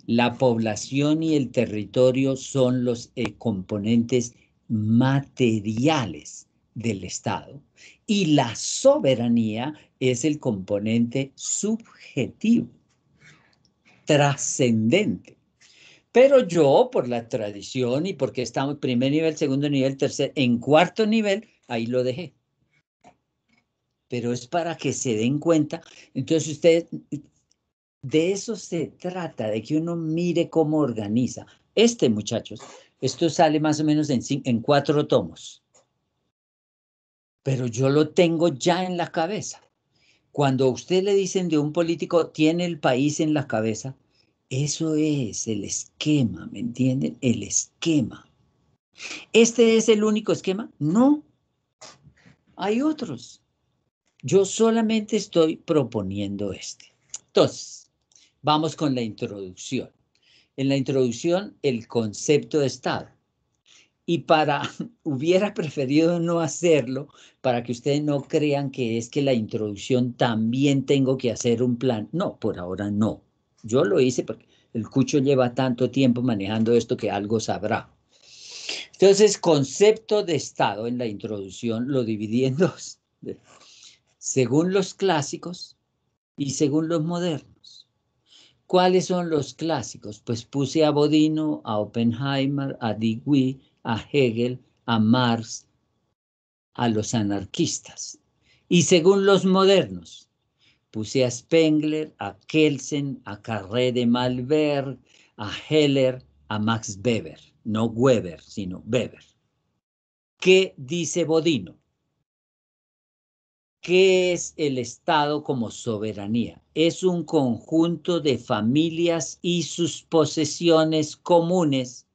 La población y el territorio son los eh, componentes materiales del Estado y la soberanía es el componente subjetivo, trascendente. Pero yo, por la tradición y porque estamos primer nivel, segundo nivel, tercer, en cuarto nivel, ahí lo dejé. Pero es para que se den cuenta. Entonces, ustedes, de eso se trata, de que uno mire cómo organiza. Este, muchachos, esto sale más o menos en, en cuatro tomos. Pero yo lo tengo ya en la cabeza. Cuando a usted le dicen de un político, tiene el país en la cabeza, eso es el esquema, ¿me entienden? El esquema. ¿Este es el único esquema? No. Hay otros. Yo solamente estoy proponiendo este. Entonces, vamos con la introducción. En la introducción, el concepto de Estado. Y para, hubiera preferido no hacerlo para que ustedes no crean que es que la introducción también tengo que hacer un plan. No, por ahora no yo lo hice porque el Cucho lleva tanto tiempo manejando esto que algo sabrá. Entonces, concepto de Estado en la introducción lo dividí en dos, según los clásicos y según los modernos. ¿Cuáles son los clásicos? Pues puse a Bodino, a Oppenheimer, a Dewey, a Hegel, a Marx, a los anarquistas. Y según los modernos, Puse a Spengler, a Kelsen, a Carré de Malberg, a Heller, a Max Weber, no Weber, sino Weber. ¿Qué dice Bodino? ¿Qué es el Estado como soberanía? Es un conjunto de familias y sus posesiones comunes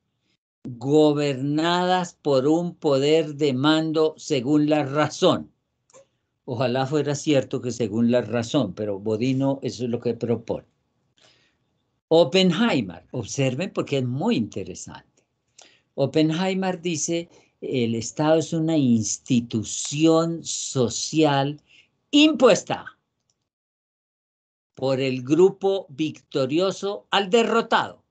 gobernadas por un poder de mando según la razón. Ojalá fuera cierto que según la razón, pero Bodino eso es lo que propone. Oppenheimer, observen porque es muy interesante. Oppenheimer dice, el Estado es una institución social impuesta por el grupo victorioso al derrotado,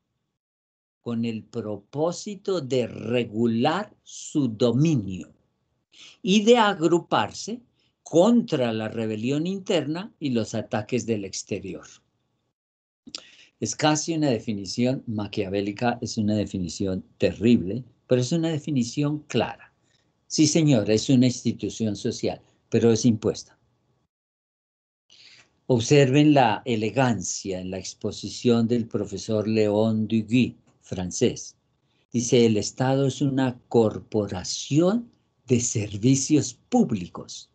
con el propósito de regular su dominio y de agruparse contra la rebelión interna y los ataques del exterior. Es casi una definición maquiavélica, es una definición terrible, pero es una definición clara. Sí, señor, es una institución social, pero es impuesta. Observen la elegancia en la exposición del profesor Léon Duguy, francés. Dice, el Estado es una corporación de servicios públicos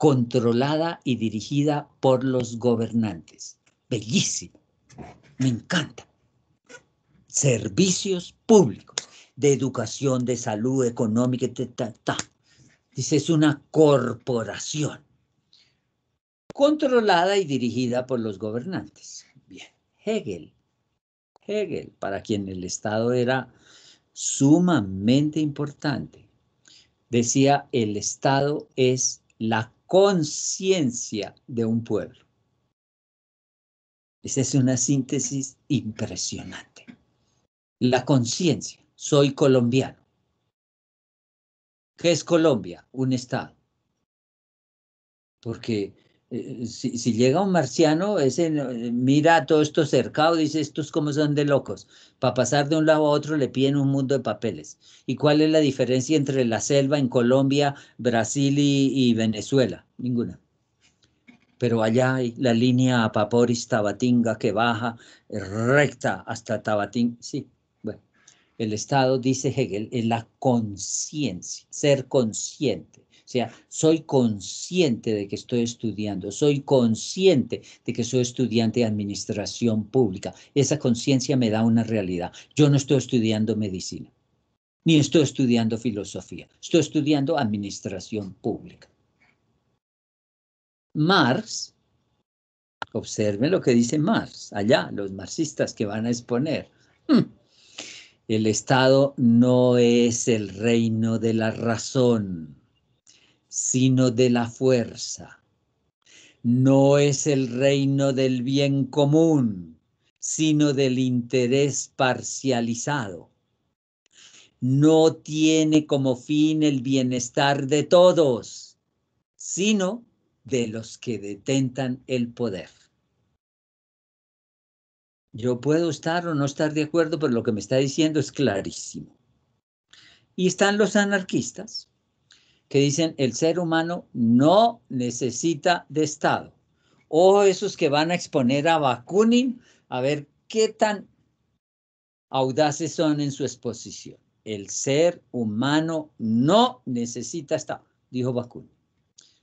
controlada y dirigida por los gobernantes. Bellísimo, me encanta. Servicios públicos de educación, de salud, económica, etc. Dice, es una corporación controlada y dirigida por los gobernantes. Bien, Hegel. Hegel, para quien el Estado era sumamente importante, decía, el Estado es la conciencia de un pueblo. Esa es una síntesis impresionante. La conciencia. Soy colombiano. ¿Qué es Colombia? Un Estado. Porque eh, si, llega un marciano, ese eh, mira todo esto cercado, dice, estos como son de locos. Para pasar de un lado a otro le piden un mundo de papeles. ¿Y cuál es la diferencia entre la selva en Colombia, Brasil y, y Venezuela? Ninguna. Pero allá hay la línea a Paporis Tabatinga que baja recta hasta Tabatinga. Sí, bueno. El Estado, dice Hegel, es la conciencia, ser consciente sea, soy consciente de que estoy estudiando, soy consciente de que soy estudiante de administración pública. Esa conciencia me da una realidad. Yo no estoy estudiando medicina, ni estoy estudiando filosofía, estoy estudiando administración pública. Marx, observe lo que dice Marx, allá, los marxistas que van a exponer. Hmm, el Estado no es el reino de la razón sino de la fuerza. No es el reino del bien común, sino del interés parcializado. No tiene como fin el bienestar de todos, sino de los que detentan el poder. Yo puedo estar o no estar de acuerdo, pero lo que me está diciendo es clarísimo. Y están los anarquistas, que dicen el ser humano no necesita de Estado. O esos que van a exponer a Bakunin a ver qué tan audaces son en su exposición. El ser humano no necesita Estado, dijo Bakunin.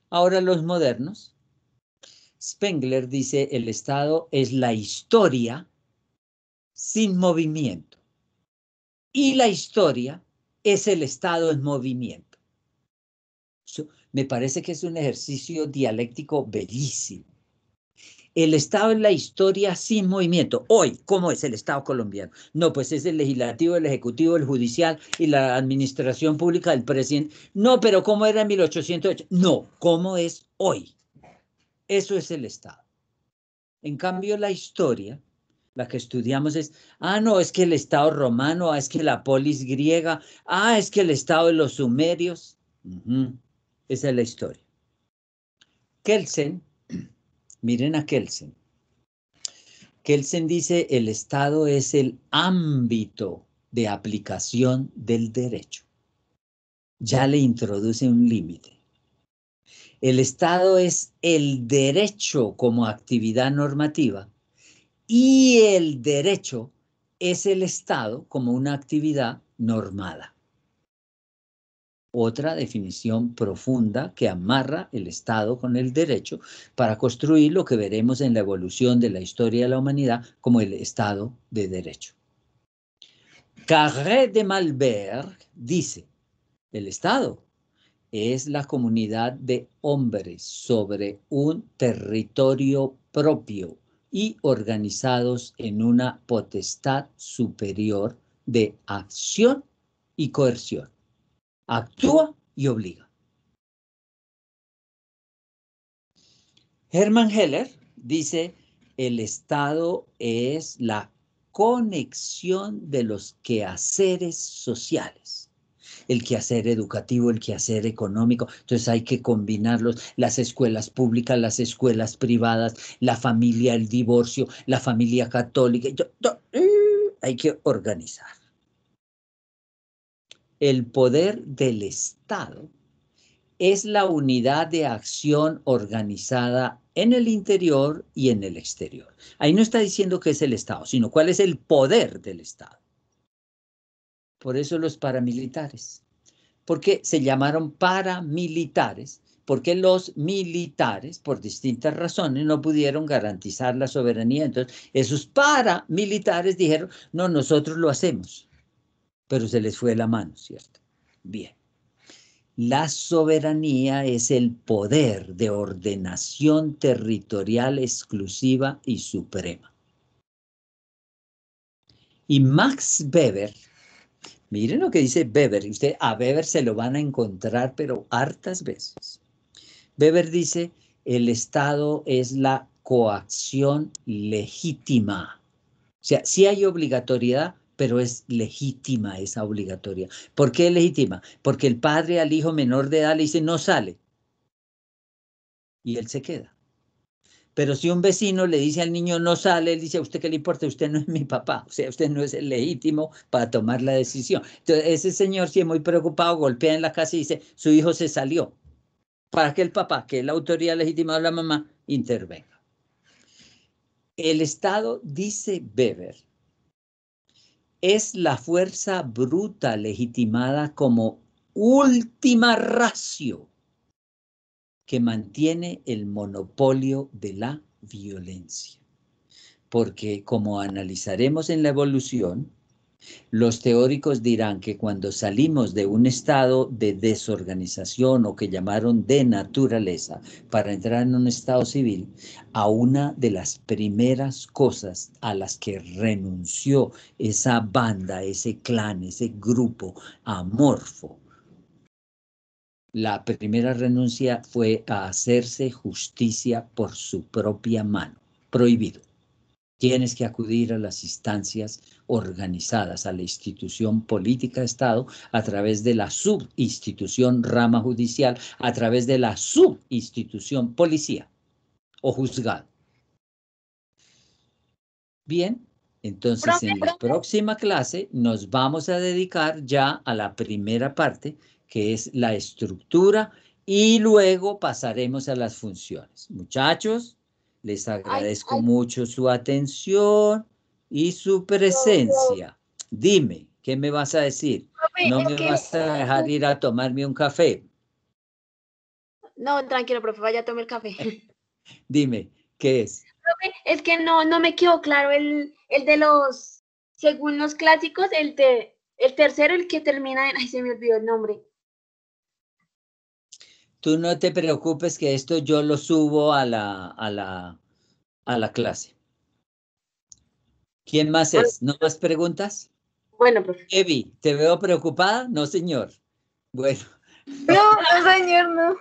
Ahora los modernos, Spengler dice, el Estado es la historia sin movimiento. Y la historia es el Estado en movimiento me parece que es un ejercicio dialéctico bellísimo. El Estado en la historia sin movimiento. Hoy, ¿cómo es el Estado colombiano? No, pues es el legislativo, el ejecutivo, el judicial y la administración pública del presidente. No, pero ¿cómo era en 1808? No, ¿cómo es hoy? Eso es el Estado. En cambio, la historia la que estudiamos es, ah, no, es que el Estado romano, ah, es que la polis griega, ah, es que el Estado de los sumerios. Esa es la historia. Kelsen, miren a Kelsen. Kelsen dice, el Estado es el ámbito de aplicación del derecho. Ya le introduce un límite. El Estado es el derecho como actividad normativa y el derecho es el Estado como una actividad normada otra definición profunda que amarra el Estado con el derecho para construir lo que veremos en la evolución de la historia de la humanidad como el Estado de Derecho. Carré de Malberg dice, el Estado es la comunidad de hombres sobre un territorio propio y organizados en una potestad superior de acción y coerción actúa y obliga. Hermann Heller dice, el Estado es la conexión de los quehaceres sociales. El quehacer educativo, el quehacer económico. Entonces hay que combinarlos. Las escuelas públicas, las escuelas privadas, la familia, el divorcio, la familia católica. Eh, hay que organizar. El poder del Estado es la unidad de acción organizada en el interior y en el exterior. Ahí no está diciendo qué es el Estado, sino cuál es el poder del Estado. Por eso los paramilitares. Porque se llamaron paramilitares, porque los militares, por distintas razones, no pudieron garantizar la soberanía. Entonces, esos paramilitares dijeron, no, nosotros lo hacemos pero se les fue la mano, ¿cierto? Bien. La soberanía es el poder de ordenación territorial exclusiva y suprema. Y Max Weber, miren lo que dice Weber, y usted a Weber se lo van a encontrar, pero hartas veces. Weber dice, el Estado es la coacción legítima. O sea, si hay obligatoriedad, pero es legítima esa obligatoria. ¿Por qué es legítima? Porque el padre al hijo menor de edad le dice no sale y él se queda. Pero si un vecino le dice al niño no sale, él dice a usted qué le importa, usted no es mi papá, o sea, usted no es el legítimo para tomar la decisión. Entonces, ese señor, si es muy preocupado, golpea en la casa y dice su hijo se salió, para que el papá, que es la autoridad legítima de la mamá, intervenga. El Estado, dice beber, es la fuerza bruta legitimada como última ratio que mantiene el monopolio de la violencia. Porque como analizaremos en la evolución, los teóricos dirán que cuando salimos de un estado de desorganización o que llamaron de naturaleza para entrar en un estado civil, a una de las primeras cosas a las que renunció esa banda, ese clan, ese grupo amorfo, la primera renuncia fue a hacerse justicia por su propia mano, prohibido. Tienes que acudir a las instancias organizadas, a la institución política de Estado, a través de la subinstitución rama judicial, a través de la subinstitución policía o juzgado. Bien, entonces en la próxima clase nos vamos a dedicar ya a la primera parte, que es la estructura, y luego pasaremos a las funciones. Muchachos, les agradezco mucho su atención y su presencia. Dime, ¿qué me vas a decir? ¿No me vas a dejar ir a tomarme un café? No, tranquilo, profe, vaya a tomar el café. Dime, ¿qué es? es que no, no me quedó claro el, el de los, según los clásicos, el el tercero, el que termina en, ay, se me olvidó el nombre tú no te preocupes que esto yo lo subo a la, a la, a la clase. ¿Quién más es? ¿No más preguntas? Bueno, profe. Pues. Evi, ¿te veo preocupada? No, señor. Bueno. No, no, señor, no.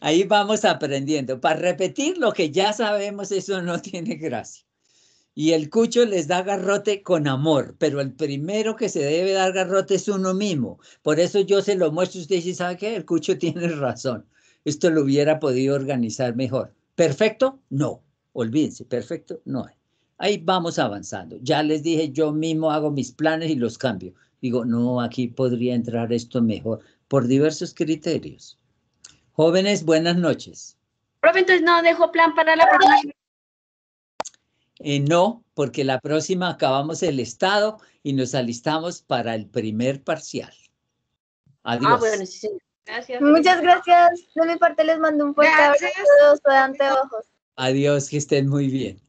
Ahí vamos aprendiendo. Para repetir lo que ya sabemos, eso no tiene gracia. Y el cucho les da garrote con amor, pero el primero que se debe dar garrote es uno mismo. Por eso yo se lo muestro a usted y dice, ¿sabe qué? El cucho tiene razón. Esto lo hubiera podido organizar mejor. ¿Perfecto? No. Olvídense, perfecto no Ahí vamos avanzando. Ya les dije, yo mismo hago mis planes y los cambio. Digo, no, aquí podría entrar esto mejor por diversos criterios. Jóvenes, buenas noches. Profe, entonces no dejo plan para la próxima eh, no, porque la próxima acabamos el estado y nos alistamos para el primer parcial. Ah, Adiós. Ah, Gracias. Muchas gracias. De mi parte les mando un fuerte abrazo a todos. Adiós, que estén muy bien.